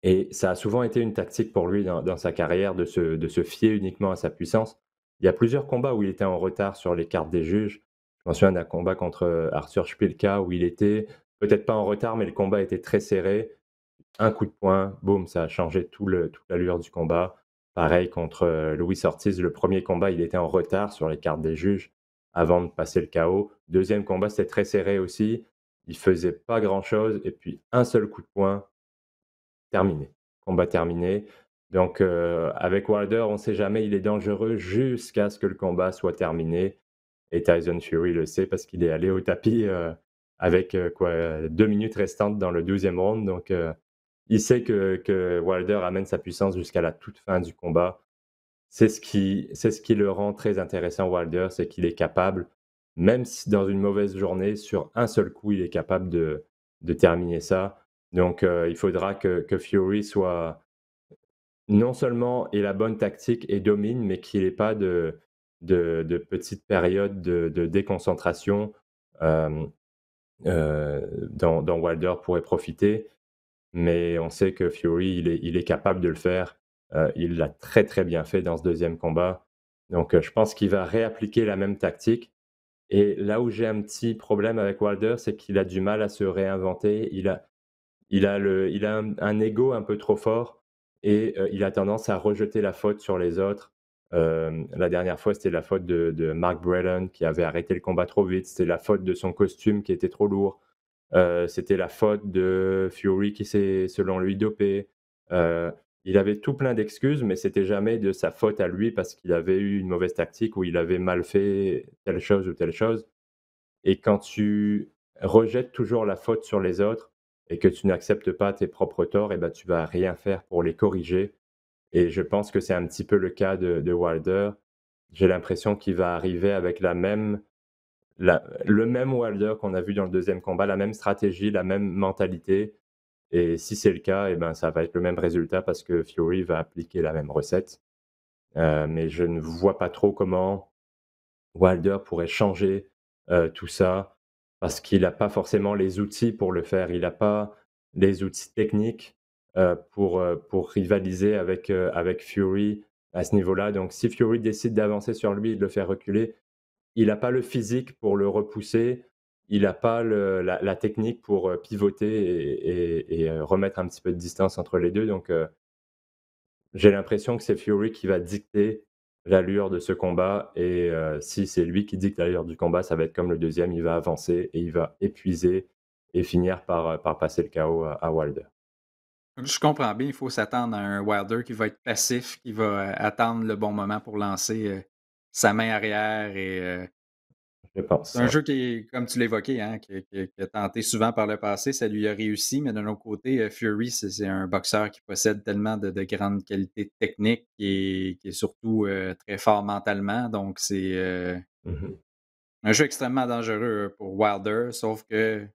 Et ça a souvent été une tactique pour lui dans, dans sa carrière de se, de se, fier uniquement à sa puissance. Il y a plusieurs combats où il était en retard sur les cartes des juges. Je me souviens d'un combat contre euh, Arthur Spilka où il était peut-être pas en retard, mais le combat était très serré. Un coup de poing, boum, ça a changé tout le, toute l'allure du combat. Pareil contre Louis Ortiz, le premier combat, il était en retard sur les cartes des juges avant de passer le chaos. Deuxième combat, c'était très serré aussi. Il faisait pas grand-chose et puis un seul coup de poing, terminé. Combat terminé. Donc euh, avec Wilder, on sait jamais, il est dangereux jusqu'à ce que le combat soit terminé. Et Tyson Fury le sait parce qu'il est allé au tapis euh, avec euh, quoi, deux minutes restantes dans le 12e round. Donc il sait que, que, Wilder amène sa puissance jusqu'à la toute fin du combat. C'est ce, qui, c'est ce qui le rend très intéressant, Wilder, c'est qu'il est capable même si dans une mauvaise journée, sur un seul coup, il est capable de, terminer ça. Donc, euh, il faudra que, que, Fury soit non seulement ait la bonne tactique et domine, mais qu'il n'ait pas de, de, petites périodes de, déconcentration euh, euh, dont, Wilder pourrait profiter. Mais on sait que Fury, est, il est capable de le faire. il l'a très très bien fait dans ce deuxième combat. Donc, je pense qu'il va réappliquer la même tactique et là où j'ai un petit problème avec Wilder, c'est qu'il a du mal à se réinventer. Il a, il a, le, il a un, ego un peu trop fort et euh, il a tendance à rejeter la faute sur les autres. Euh, la dernière fois, c'était la faute de, Mark Breland qui avait arrêté le combat trop vite. C'était la faute de son costume qui était trop lourd. Euh, c'était la faute de Fury qui s'est, selon lui, dopé il avait tout plein d'excuses, mais c'était jamais de sa faute à lui parce qu'il avait eu une mauvaise tactique ou il avait mal fait telle chose ou telle chose. Et quand tu rejettes toujours la faute sur les autres et que tu n'acceptes pas tes propres torts, et eh ben tu vas rien faire pour les corriger. Et je pense que c'est un petit peu le cas de, Wilder. J'ai l'impression qu'il va arriver avec la même, le même Wilder qu'on a vu dans le deuxième combat, la même stratégie, la même mentalité et si c'est le cas, eh ben, ça va être le même résultat parce que Fury va appliquer la même recette. Euh, mais je ne vois pas trop comment Wilder pourrait changer euh, tout ça parce qu'il n'a pas forcément les outils pour le faire. Il n'a pas les outils techniques euh, pour, rivaliser avec, avec Fury à ce niveau-là. Donc si Fury décide d'avancer sur lui et de le faire reculer, il n'a pas le physique pour le repousser il n'a pas la, technique pour euh, pivoter et, euh, remettre un petit peu de distance entre les deux. Donc, euh, j'ai l'impression que c'est Fury qui va dicter l'allure de ce combat. Et si c'est lui qui dicte l'allure du combat, ça va être comme le deuxième, il va avancer et il va épuiser et finir par, passer le chaos à, Wilder. Je comprends bien, il faut s'attendre à un Wilder qui va être passif, qui va attendre le bon moment pour lancer sa main arrière et c'est un jeu qui, comme tu l'évoquais, hein, qui, a tenté souvent par le passé. Ça lui a réussi, mais d'un autre côté, euh, Fury, c'est un boxeur qui possède tellement de, grandes qualités techniques et qui est surtout euh, très fort mentalement. Donc, c'est euh mmh un jeu extrêmement dangereux pour Wilder, sauf que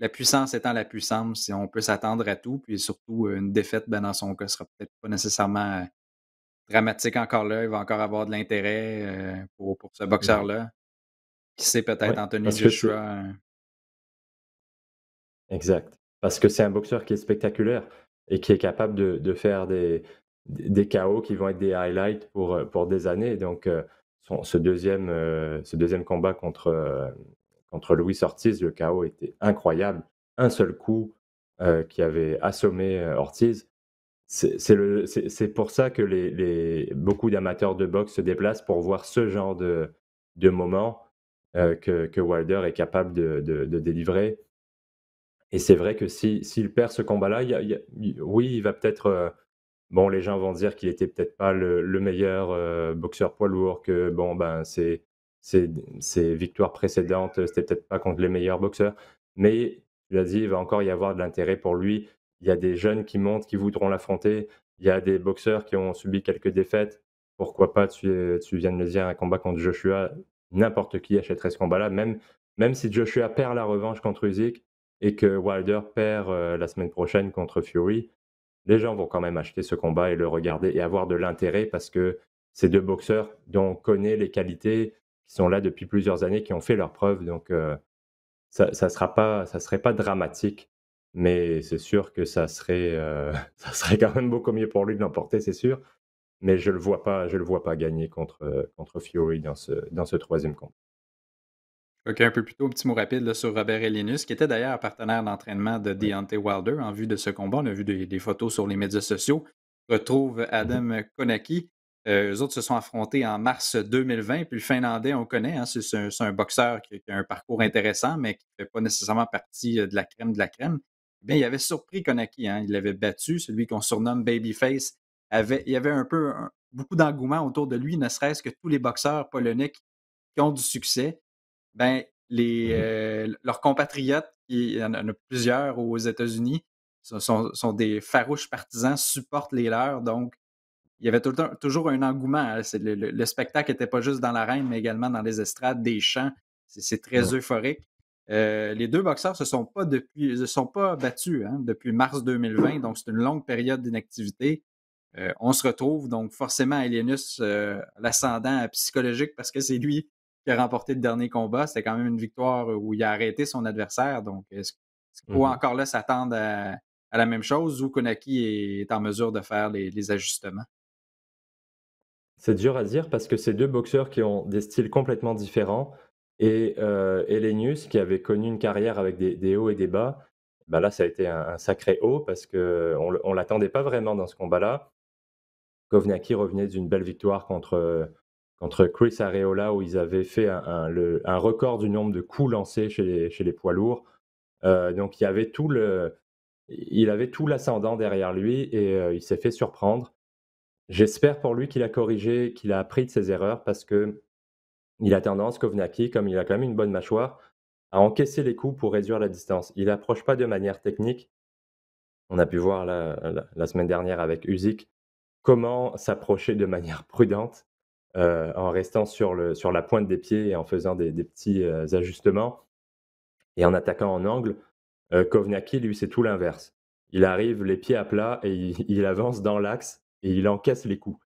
la puissance étant la puissance, on peut s'attendre à tout. Puis surtout, une défaite, ben, dans son cas, sera peut-être pas nécessairement dramatique encore là. Il va encore avoir de l'intérêt pour, ce mmh boxeur-là. Qui sait peut-être Anthony Joshua. Hein. Exact. Parce que c'est un boxeur qui est spectaculaire et qui est capable de, de faire des, des KO qui vont être des highlights pour, euh, pour des années. Donc, euh, ce, deuxième, euh, ce deuxième combat contre, contre Louis Ortiz, le KO était incroyable. Un seul coup qui avait assommé Ortiz. C'est pour ça que les, les beaucoup d'amateurs de boxe se déplacent pour voir ce genre de, de moment euh, que, Wilder est capable de, délivrer. Et c'est vrai que s'il perd ce combat-là, oui, il va peut-être euh, bon, les gens vont dire qu'il n'était peut-être pas le, meilleur euh, boxeur poids lourd, que bon, ben, ses, victoires précédentes, c'était peut-être pas contre les meilleurs boxeurs. Mais tu l'as dit, il va encore y avoir de l'intérêt pour lui. Il y a des jeunes qui montent, qui voudront l'affronter. Il y a des boxeurs qui ont subi quelques défaites. Pourquoi pas, tu, tu viens de me dire un combat contre Joshua, n'importe qui achèterait ce combat-là, même, même si Joshua perd la revanche contre Usyk et que Wilder perd euh, la semaine prochaine contre Fury, les gens vont quand même acheter ce combat et le regarder et avoir de l'intérêt parce que ces deux boxeurs dont on connaît les qualités, qui sont là depuis plusieurs années, qui ont fait leur preuve. donc euh, ça ne sera pas, ça serait pas dramatique. Mais c'est sûr que ça serait, euh, ça serait quand même beaucoup mieux pour lui de l'emporter, c'est sûr mais je le vois pas, je le vois pas gagner contre, euh, contre Fury dans ce, dans ce troisième combat. Ok, un peu plus tôt, un petit mot rapide là, sur Robert Elinus, qui était d'ailleurs partenaire d'entraînement de Deontay Wilder en vue de ce combat. On a vu des, photos sur les médias sociaux. Retrouve mhm. Adam Konaki. Euh, eux autres se sont affrontés en mars 2020. Puis le Finlandais, on le connaît, hein, c'est un, boxeur qui, a un parcours intéressant, mais qui ne fait pas nécessairement partie euh, de la crème de la crème. Bien, il avait surpris Konaki. Hein. Il l'avait battu, celui qu'on surnomme Babyface il y avait un peu beaucoup d'engouement autour de lui, ne serait-ce que tous les boxeurs polonais qui, ont du succès, ben, les, mmh euh, leurs compatriotes, il y en a plusieurs aux États-Unis, sont, des farouches partisans, supportent les leurs. Donc, il y avait toujours un engouement. Hein. Le, spectacle n'était pas juste dans l'arène, mais également dans les estrades, des champs. C'est très euphorique. Euh, les deux boxeurs se sont pas depuis, se sont pas battus hein, depuis mars 2020, donc c'est une longue période d'inactivité. Euh, on se retrouve donc forcément Elenus, euh, l'ascendant euh, psychologique, parce que c'est lui qui a remporté le dernier combat. C'était quand même une victoire où il a arrêté son adversaire. Donc, est-ce qu'il mmh faut encore là s'attendre à, la même chose ou Konaki est, en mesure de faire les, ajustements? C'est dur à dire parce que c'est deux boxeurs qui ont des styles complètement différents. Et Elenius, qui avait connu une carrière avec des, hauts et des bas, ben là, ça a été un, un sacré haut parce qu'on ne l'attendait pas vraiment dans ce combat-là. Kovnacki revenait d'une belle victoire contre, contre Chris Areola où ils avaient fait un, record du nombre de coups lancés chez les, poids lourds. Euh, donc il avait tout le, il avait tout l'ascendant derrière lui et euh, il s'est fait surprendre. J'espère pour lui qu'il a corrigé, qu'il a appris de ses erreurs parce que il a tendance, Kovnacki, comme il a quand même une bonne mâchoire, à encaisser les coups pour réduire la distance. Il n'approche pas de manière technique. On a pu voir la, semaine dernière avec Uzik comment s'approcher de manière prudente euh, en restant sur, le, sur la pointe des pieds et en faisant des, petits euh, ajustements et en attaquant en angle. Euh, lui, c'est tout l'inverse. Il arrive les pieds à plat et il, avance dans l'axe et il encaisse les coups.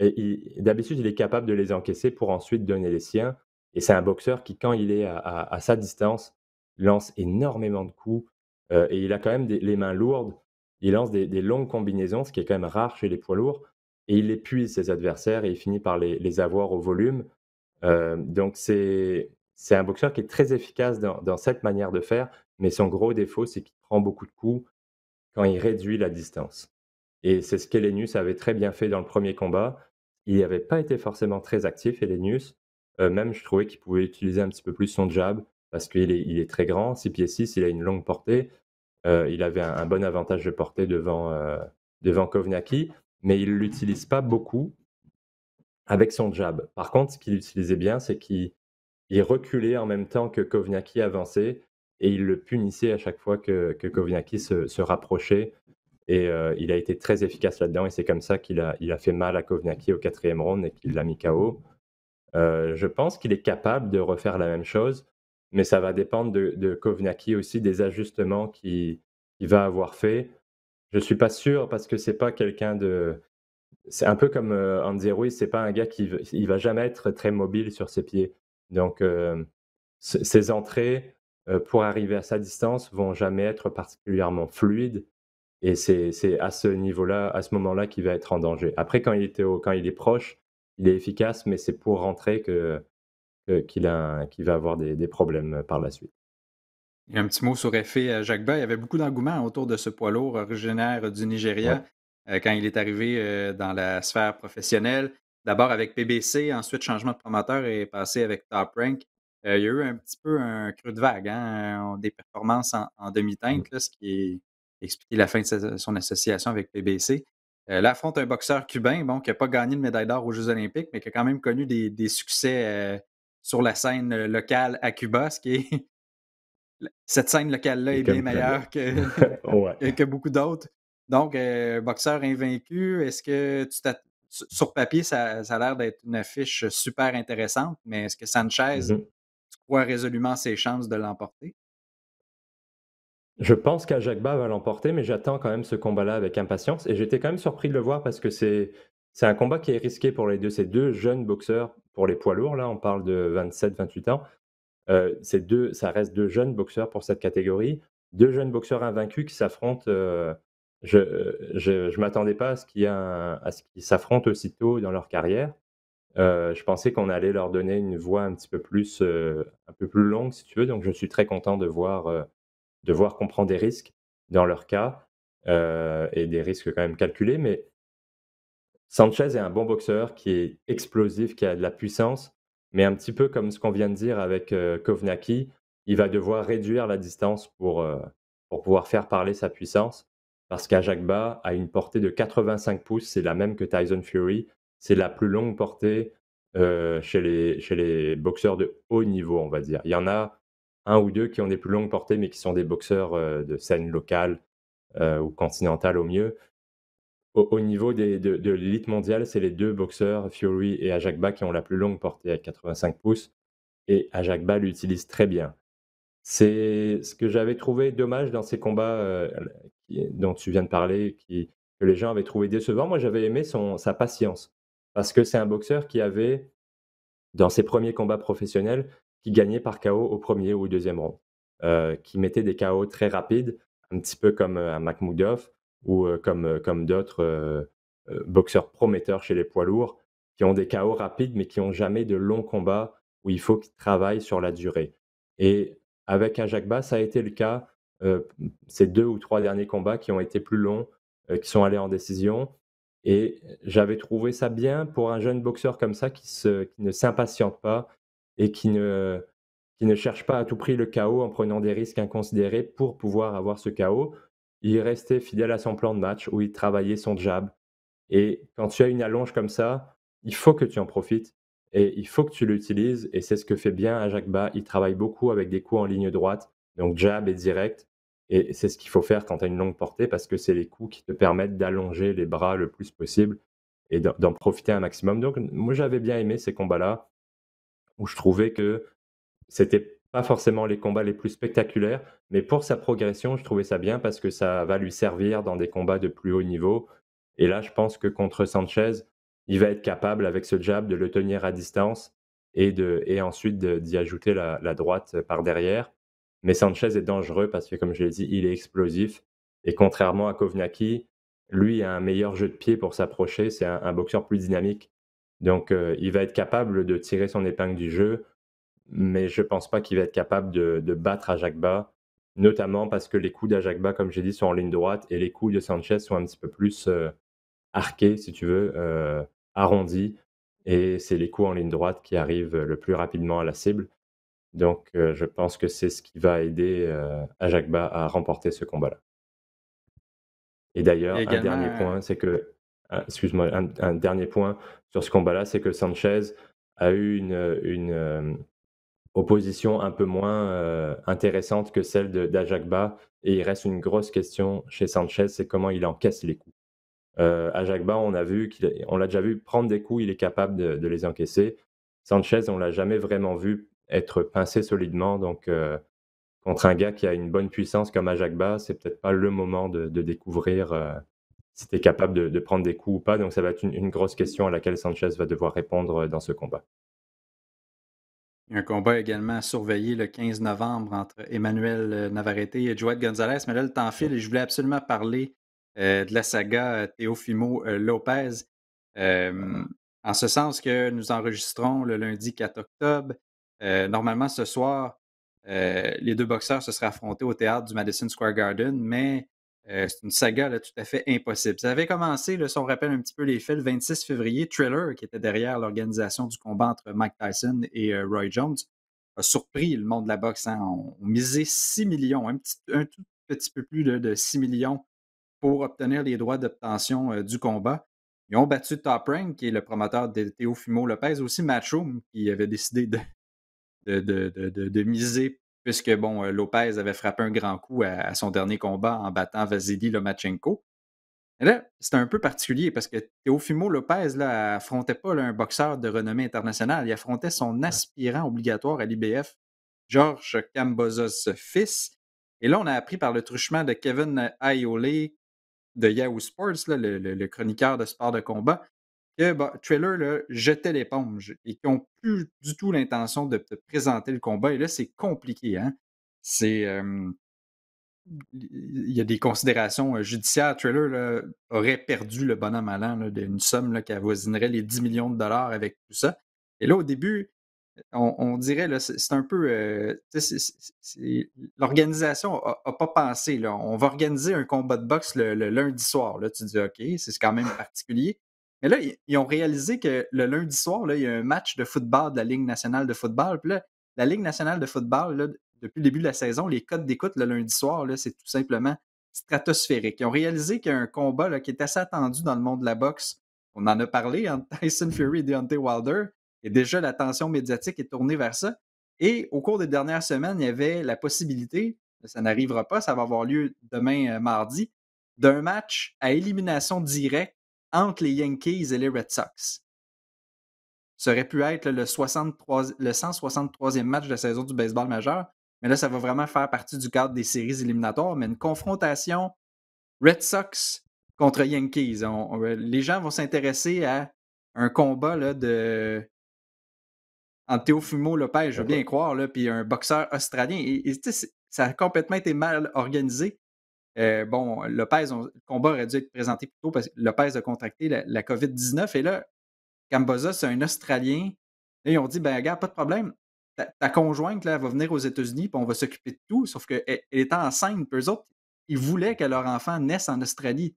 Et d'habitude, il est capable de les encaisser pour ensuite donner les siens. Et c'est un boxeur qui, quand il est à, sa distance, lance énormément de coups euh, et il a quand même les mains lourdes il lance des, longues combinaisons, ce qui est quand même rare chez les poids lourds, et il épuise ses adversaires et il finit par les, avoir au volume. Euh, donc c'est un boxeur qui est très efficace dans, cette manière de faire, mais son gros défaut, c'est qu'il prend beaucoup de coups quand il réduit la distance. Et c'est ce qu'Elenius avait très bien fait dans le premier combat. Il n'y avait pas été forcément très actif, Elenius. Euh, même, je trouvais qu'il pouvait utiliser un petit peu plus son jab, parce qu'il est, est, très grand, 6 pieds 6, il a une longue portée. Euh, il avait un, bon avantage de portée devant, euh, devant mais il ne l'utilise pas beaucoup avec son jab. Par contre, ce qu'il utilisait bien, c'est qu'il reculait en même temps que Kovnaki avançait et il le punissait à chaque fois que, que se, rapprochait. Et euh, il a été très efficace là-dedans et c'est comme ça qu'il a, fait mal à Kovnaki au quatrième round et qu'il l'a mis KO. je pense qu'il est capable de refaire la même chose, mais ça va dépendre de, de Kovnacki aussi, des ajustements qu'il va avoir fait. Je ne suis pas sûr parce que c'est pas quelqu'un de. C'est un peu comme euh, Andy c'est pas un gars qui il va jamais être très mobile sur ses pieds. Donc, euh, ses entrées euh, pour arriver à sa distance vont jamais être particulièrement fluides. Et c'est à ce niveau-là, à ce moment-là, qu'il va être en danger. Après, quand il, était quand il est proche, il est efficace, mais c'est pour rentrer que, qu'il va avoir des, problèmes euh, par la suite. un petit mot sur Effet euh, Jacques Il y avait beaucoup d'engouement autour de ce poids lourd originaire du Nigeria euh, quand il est arrivé dans la sphère professionnelle. D'abord avec PBC, ensuite changement de promoteur et passé avec Top Rank. il y a eu un petit peu un creux de vague, hein, des performances en, demi-teinte, mm. ce qui explique la fin de son association avec PBC. là, affronte un boxeur cubain bon, qui n'a pas gagné de médaille d'or aux Jeux Olympiques, mais qui a quand même connu des succès sur la scène euh, locale à Cuba, ce qui est. Cette scène locale-là est, bien meilleure que, beaucoup d'autres. Donc, euh, boxeur invaincu, est-ce que tu sur papier, ça, a l'air d'être une affiche super intéressante, mais est-ce que Sanchez, mm-hmm. tu crois résolument ses chances de l'emporter? Je pense qu'Ajacba va l'emporter, mais j'attends quand même ce combat-là avec impatience. Et j'étais quand même surpris de le voir parce que c'est c'est un combat qui est risqué pour les deux. Ces deux jeunes boxeurs, pour les poids lourds, là, on parle de 27-28 ans. Euh, ces deux, ça reste deux jeunes boxeurs pour cette catégorie. Deux jeunes boxeurs invaincus qui s'affrontent. Euh, je ne euh, m'attendais pas à ce qu'ils s'affrontent aussitôt dans leur carrière. je pensais qu'on allait leur donner une voie un petit peu plus, un peu plus longue, si tu veux. Donc, je suis très content de voir, de voir qu'on prend des risques dans leur cas et des risques quand même calculés. Mais Sanchez est un bon boxeur qui est explosif, qui a de la puissance, mais un petit peu comme ce qu'on vient de dire avec euh, Kovnaki, il va devoir réduire la distance euh, pour, pouvoir faire parler sa puissance, parce qu'Ajagba a une portée de 85 pouces, c'est la même que Tyson Fury, c'est la plus longue portée euh, chez, les, chez les boxeurs de haut niveau, on va dire. Il y en a un ou deux qui ont des plus longues portées, mais qui sont des boxeurs de scène locale ou continentale au mieux au, niveau de, l'élite mondiale, c'est les deux boxeurs, Fury et Ajakba, qui ont la plus longue portée à 85 pouces. Et Ajakba l'utilise très bien. C'est ce que j'avais trouvé dommage dans ces combats euh, dont tu viens de parler, que les gens avaient trouvé décevant. Moi, j'avais aimé sa patience. Parce que c'est un boxeur qui avait, dans ses premiers combats professionnels, qui gagnait par KO au premier ou au deuxième round. Euh, qui mettait des KO très rapides, un petit peu comme euh, un ou euh, comme, euh, comme d'autres euh, boxeurs prometteurs chez les poids lourds qui ont des KO rapides mais qui n'ont jamais de longs combats où il faut qu'ils travaillent sur la durée. Et avec Ajakba, ça a été le cas. ces deux ou trois derniers combats qui ont été plus longs, qui sont allés en décision. Et j'avais trouvé ça bien pour un jeune boxeur comme ça qui, qui ne s'impatiente pas et qui ne, qui ne cherche pas à tout prix le chaos en prenant des risques inconsidérés pour pouvoir avoir ce chaos il restait fidèle à son plan de match où il travaillait son jab. Et quand tu as une allonge comme ça, il faut que tu en profites et il faut que tu l'utilises. Et c'est ce que fait bien bas Il travaille beaucoup avec des coups en ligne droite, donc jab et direct. Et c'est ce qu'il faut faire quand tu as une longue portée parce que c'est les coups qui te permettent d'allonger les bras le plus possible et d'en profiter un maximum. Donc, moi, j'avais bien aimé ces combats-là où je trouvais que c'était pas forcément les combats les plus spectaculaires, mais pour sa progression, je trouvais ça bien parce que ça va lui servir dans des combats de plus haut niveau. Et là, je pense que contre Sanchez, il va être capable, avec ce jab, de le tenir à distance et, de, et ensuite d'y ajouter la, droite par derrière. Mais Sanchez est dangereux parce que, comme je l'ai dit, il est explosif. Et contrairement à Kovnaki, lui a un meilleur jeu de pied pour s'approcher. C'est un, boxeur plus dynamique. Donc, euh, il va être capable de tirer son épingle du jeu mais je ne pense pas qu'il va être capable de, de battre Ajacba, notamment parce que les coups d'Ajacba, comme j'ai dit, sont en ligne droite et les coups de Sanchez sont un petit peu plus euh, arqués, si tu veux, euh, arrondis. Et c'est les coups en ligne droite qui arrivent le plus rapidement à la cible. Donc euh, je pense que c'est ce qui va aider Ajacba à remporter ce combat-là. Et d'ailleurs, un dernier point, c'est que, ah, excuse-moi, dernier point sur ce combat-là, c'est que Sanchez a eu une, opposition un peu moins euh, intéressante que celle d'Ajakba. Et il reste une grosse question chez Sanchez, c'est comment il encaisse les coups. Euh, Ajakba, on a vu qu'il, on l'a déjà vu prendre des coups, il est capable de, les encaisser. Sanchez, on l'a jamais vraiment vu être pincé solidement. Donc, euh, contre un gars qui a une bonne puissance comme Ajakba, c'est peut-être pas le moment de, découvrir s'il euh, si tu es capable de, prendre des coups ou pas. Donc, ça va être une grosse question à laquelle Sanchez va devoir répondre dans ce combat. Il y a un combat également surveillé le 15 novembre entre Emmanuel euh, Navarrete et Joël Gonzalez. Mais là, le temps file et je voulais absolument parler euh, de la saga euh, Théofimo Lopez. Mmh en ce sens que nous enregistrons le lundi 4 octobre. normalement, ce soir, les deux boxeurs se seraient affrontés au théâtre du Madison Square Garden, mais euh, c'est une saga tout à fait impossible. Ça avait commencé, si on rappelle un petit peu les faits, le 26 février, Thriller, qui était derrière l'organisation du combat entre Mike Tyson et euh, Roy Jones, a surpris le monde de la boxe. en hein. On, 6 millions, un, tout petit peu plus de, 6 millions pour obtenir les droits d'obtention euh, du combat. Ils ont battu Top Rank, qui est le promoteur de Théo fumo Lopez, aussi Matchroom, qui avait décidé de, de, de miser puisque bon, euh, Lopez avait frappé un grand coup à, son dernier combat en battant Vasily Lomachenko. Et là, c'est un peu particulier parce que Teofimo Lopez là, affrontait pas un boxeur de renommée internationale, il affrontait son aspirant obligatoire à l'IBF, George Cambozos fils. Et là, on a appris par le truchement de Kevin Aioli de Yahoo Sports, le, le, chroniqueur de sport de combat, que bah, Trailer là, jetait l'éponge et qui n'ont plus du tout l'intention de, te présenter le combat. Et là, c'est compliqué. Hein. C'est. il y a des considérations euh, judiciaires. Trailer aurait perdu le bonhomme allant d'une somme qui avoisinerait les 10 millions de dollars avec tout ça. Et là, au début, on, dirait dirait, c'est un peu. Euh, l'organisation n'a pas pensé. Là. On va organiser un combat de boxe le, lundi soir. Là. Tu dis, OK, c'est quand même particulier. Mais là, ils ont réalisé que le lundi soir, il y a un match de football de la Ligue nationale de football. Puis là, la Ligue nationale de football, depuis le début de la saison, les codes d'écoute le lundi soir, c'est tout simplement stratosphérique. Ils ont réalisé qu'il y a un combat qui est assez attendu dans le monde de la boxe. On en a parlé entre Tyson Fury et Deontay Wilder. Et déjà, l'attention médiatique est tournée vers ça. Et au cours des dernières semaines, il y avait la possibilité, ça n'arrivera pas, ça va avoir lieu demain euh, mardi, d'un match à élimination directe entre les Yankees et les Red Sox. Ça aurait pu être le, 63, 163e match de la saison du baseball majeur, mais là, ça va vraiment faire partie du cadre des séries éliminatoires. Mais une confrontation Red Sox contre Yankees. les gens vont s'intéresser à un combat de entre Théofumo Lopez, je veux bien croire, puis un boxeur australien. ça a complètement été mal organisé. Euh, bon, Lopez, le combat aurait dû être présenté plus tôt parce que Lopez a contracté la, COVID-19. Et là, Camboza, c'est un Australien. Et ils ont dit, ben regarde, pas de problème. Ta, conjointe, là, va venir aux États-Unis, puis on va s'occuper de tout. Sauf qu'elle était enceinte, puis eux autres, ils voulaient que leur enfant naisse en Australie.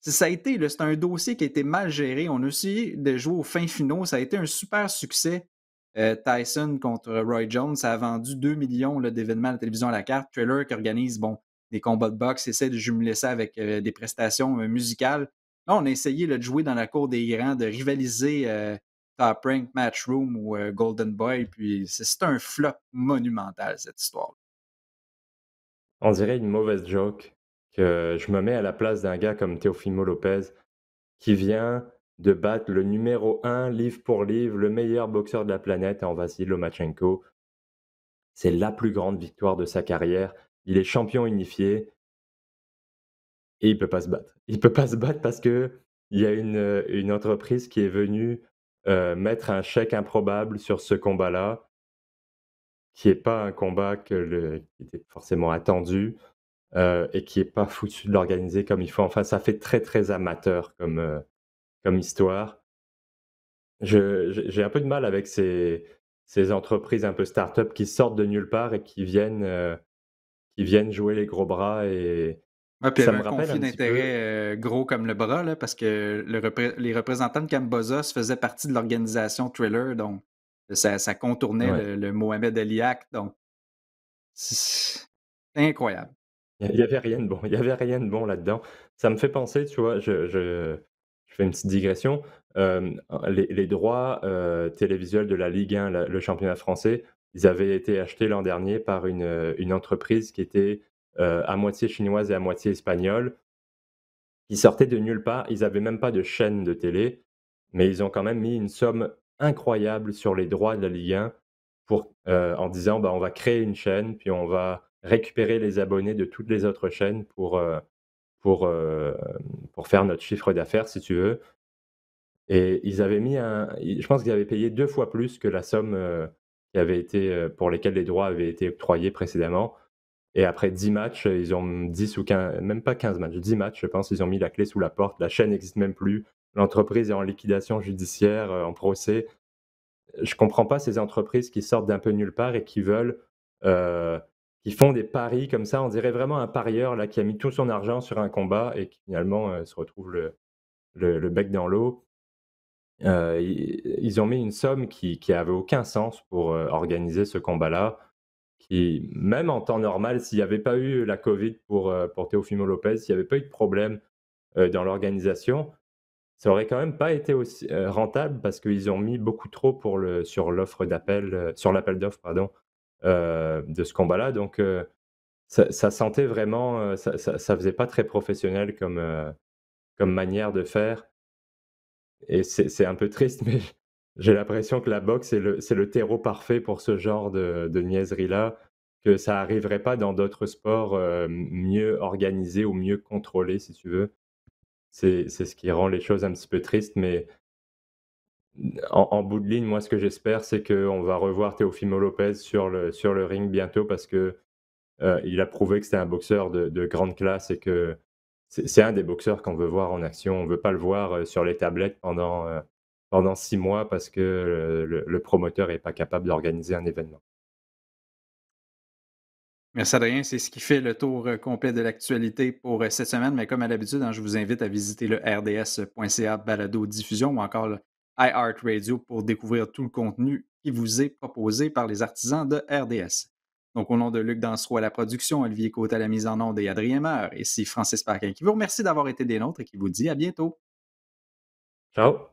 Ça a été, c'est un dossier qui a été mal géré. On a essayé de jouer aux fins finaux. Ça a été un super succès. Euh, Tyson contre Roy Jones, ça a vendu 2 millions d'événements à la télévision à la carte. Trailer qui organise, bon, des combats de boxe, essaie de jumeler ça avec euh, des prestations euh, musicales. Là, on a essayé de jouer dans la cour des grands, de rivaliser euh, Top Rank, Matchroom ou Golden Boy, puis c'est un flop monumental, cette histoire. -là. On dirait une mauvaise joke que je me mets à la place d'un gars comme Teofimo Lopez qui vient de battre le numéro un livre pour livre, le meilleur boxeur de la planète en Vasily Lomachenko. C'est la plus grande victoire de sa carrière. Il est champion unifié et il peut pas se battre. Il peut pas se battre parce que il y a une, euh, entreprise qui est venue euh, mettre un chèque improbable sur ce combat-là, qui n'est pas un combat que qui était forcément attendu euh, et qui n'est pas foutu de l'organiser comme il faut. Enfin, ça fait très très amateur comme, comme histoire. J'ai un peu de mal avec ces, ces entreprises un peu start-up qui sortent de nulle part et qui viennent ils viennent jouer les gros bras et. ça il y un conflit d'intérêt euh, gros comme le bras, parce que les représentants de Cambozos faisaient partie de l'organisation Thriller, donc ça, contournait le, Mohamed Eliak. donc c'est incroyable. Il n'y avait rien de bon. Il y avait rien de bon là-dedans. Ça me fait penser, tu vois, je, fais une petite digression. Euh, les, droits euh, télévisuels de la Ligue 1, le championnat français, ils avaient été achetés l'an dernier par une, euh, entreprise qui était euh, à moitié chinoise et à moitié espagnole. Ils sortaient de nulle part, ils n'avaient même pas de chaîne de télé, mais ils ont quand même mis une somme incroyable sur les droits de la Ligue 1 pour, euh, en disant bah, on va créer une chaîne, puis on va récupérer les abonnés de toutes les autres chaînes pour, pour, pour faire notre chiffre d'affaires, si tu veux. Et ils avaient mis un. Je pense qu'ils avaient payé deux fois plus que la somme avaient été, euh, pour lesquels les droits avaient été octroyés précédemment. Et après 10 matchs, euh, ils ont 10 ou même pas 15 matchs, 10 matchs, je pense, ils ont mis la clé sous la porte. La chaîne n'existe même plus. L'entreprise est en liquidation judiciaire, euh, en procès. Je comprends pas ces entreprises qui sortent d'un peu nulle part et qui veulent, qui font des paris comme ça. On dirait vraiment un parieur là qui a mis tout son argent sur un combat et qui finalement se retrouve le, le bec dans l'eau. Euh, ils ont mis une somme qui, n'avait avait aucun sens pour euh, organiser ce combat-là. Qui, même en temps normal, s'il n'y avait pas eu la Covid pour, porter euh, pour Lopez, s'il n'y avait pas eu de problème dans l'organisation, ça aurait quand même pas été aussi rentable parce qu'ils ont mis beaucoup trop pour le, sur l'offre d'appel, sur l'appel d'offres, pardon, de ce combat-là. Donc, ça, ça, sentait vraiment, ça, faisait pas très professionnel comme manière de faire. Et c'est un peu triste, mais j'ai l'impression que la boxe, c'est le, terreau parfait pour ce genre de, de niaiserie-là, que ça n'arriverait pas dans d'autres sports euh, mieux organisés ou mieux contrôlés, si tu veux. C'est ce qui rend les choses un petit peu tristes, mais en, bout de ligne, moi, ce que j'espère, c'est qu'on va revoir Teofimo Lopez sur le, sur le ring bientôt parce que euh, il a prouvé que c'était un boxeur de, grande classe et que c'est un des boxeurs qu'on veut voir en action. On ne veut pas le voir euh, sur les tablettes pendant, euh, pendant six mois parce que le, promoteur n'est pas capable d'organiser un événement. Merci Adrien, c'est ce qui fait le tour euh, complet de l'actualité pour cette semaine, mais comme à l'habitude, hein, je vous invite à visiter le rds.ca balado diffusion ou encore le Radio pour découvrir tout le contenu qui vous est proposé par les artisans de RDS. Donc, au nom de Luc Dansereau à la production, Olivier Côte à la mise en nom et Adrien Meur, ici Francis Parquin qui vous remercie d'avoir été des nôtres et qui vous dit à bientôt. Ciao.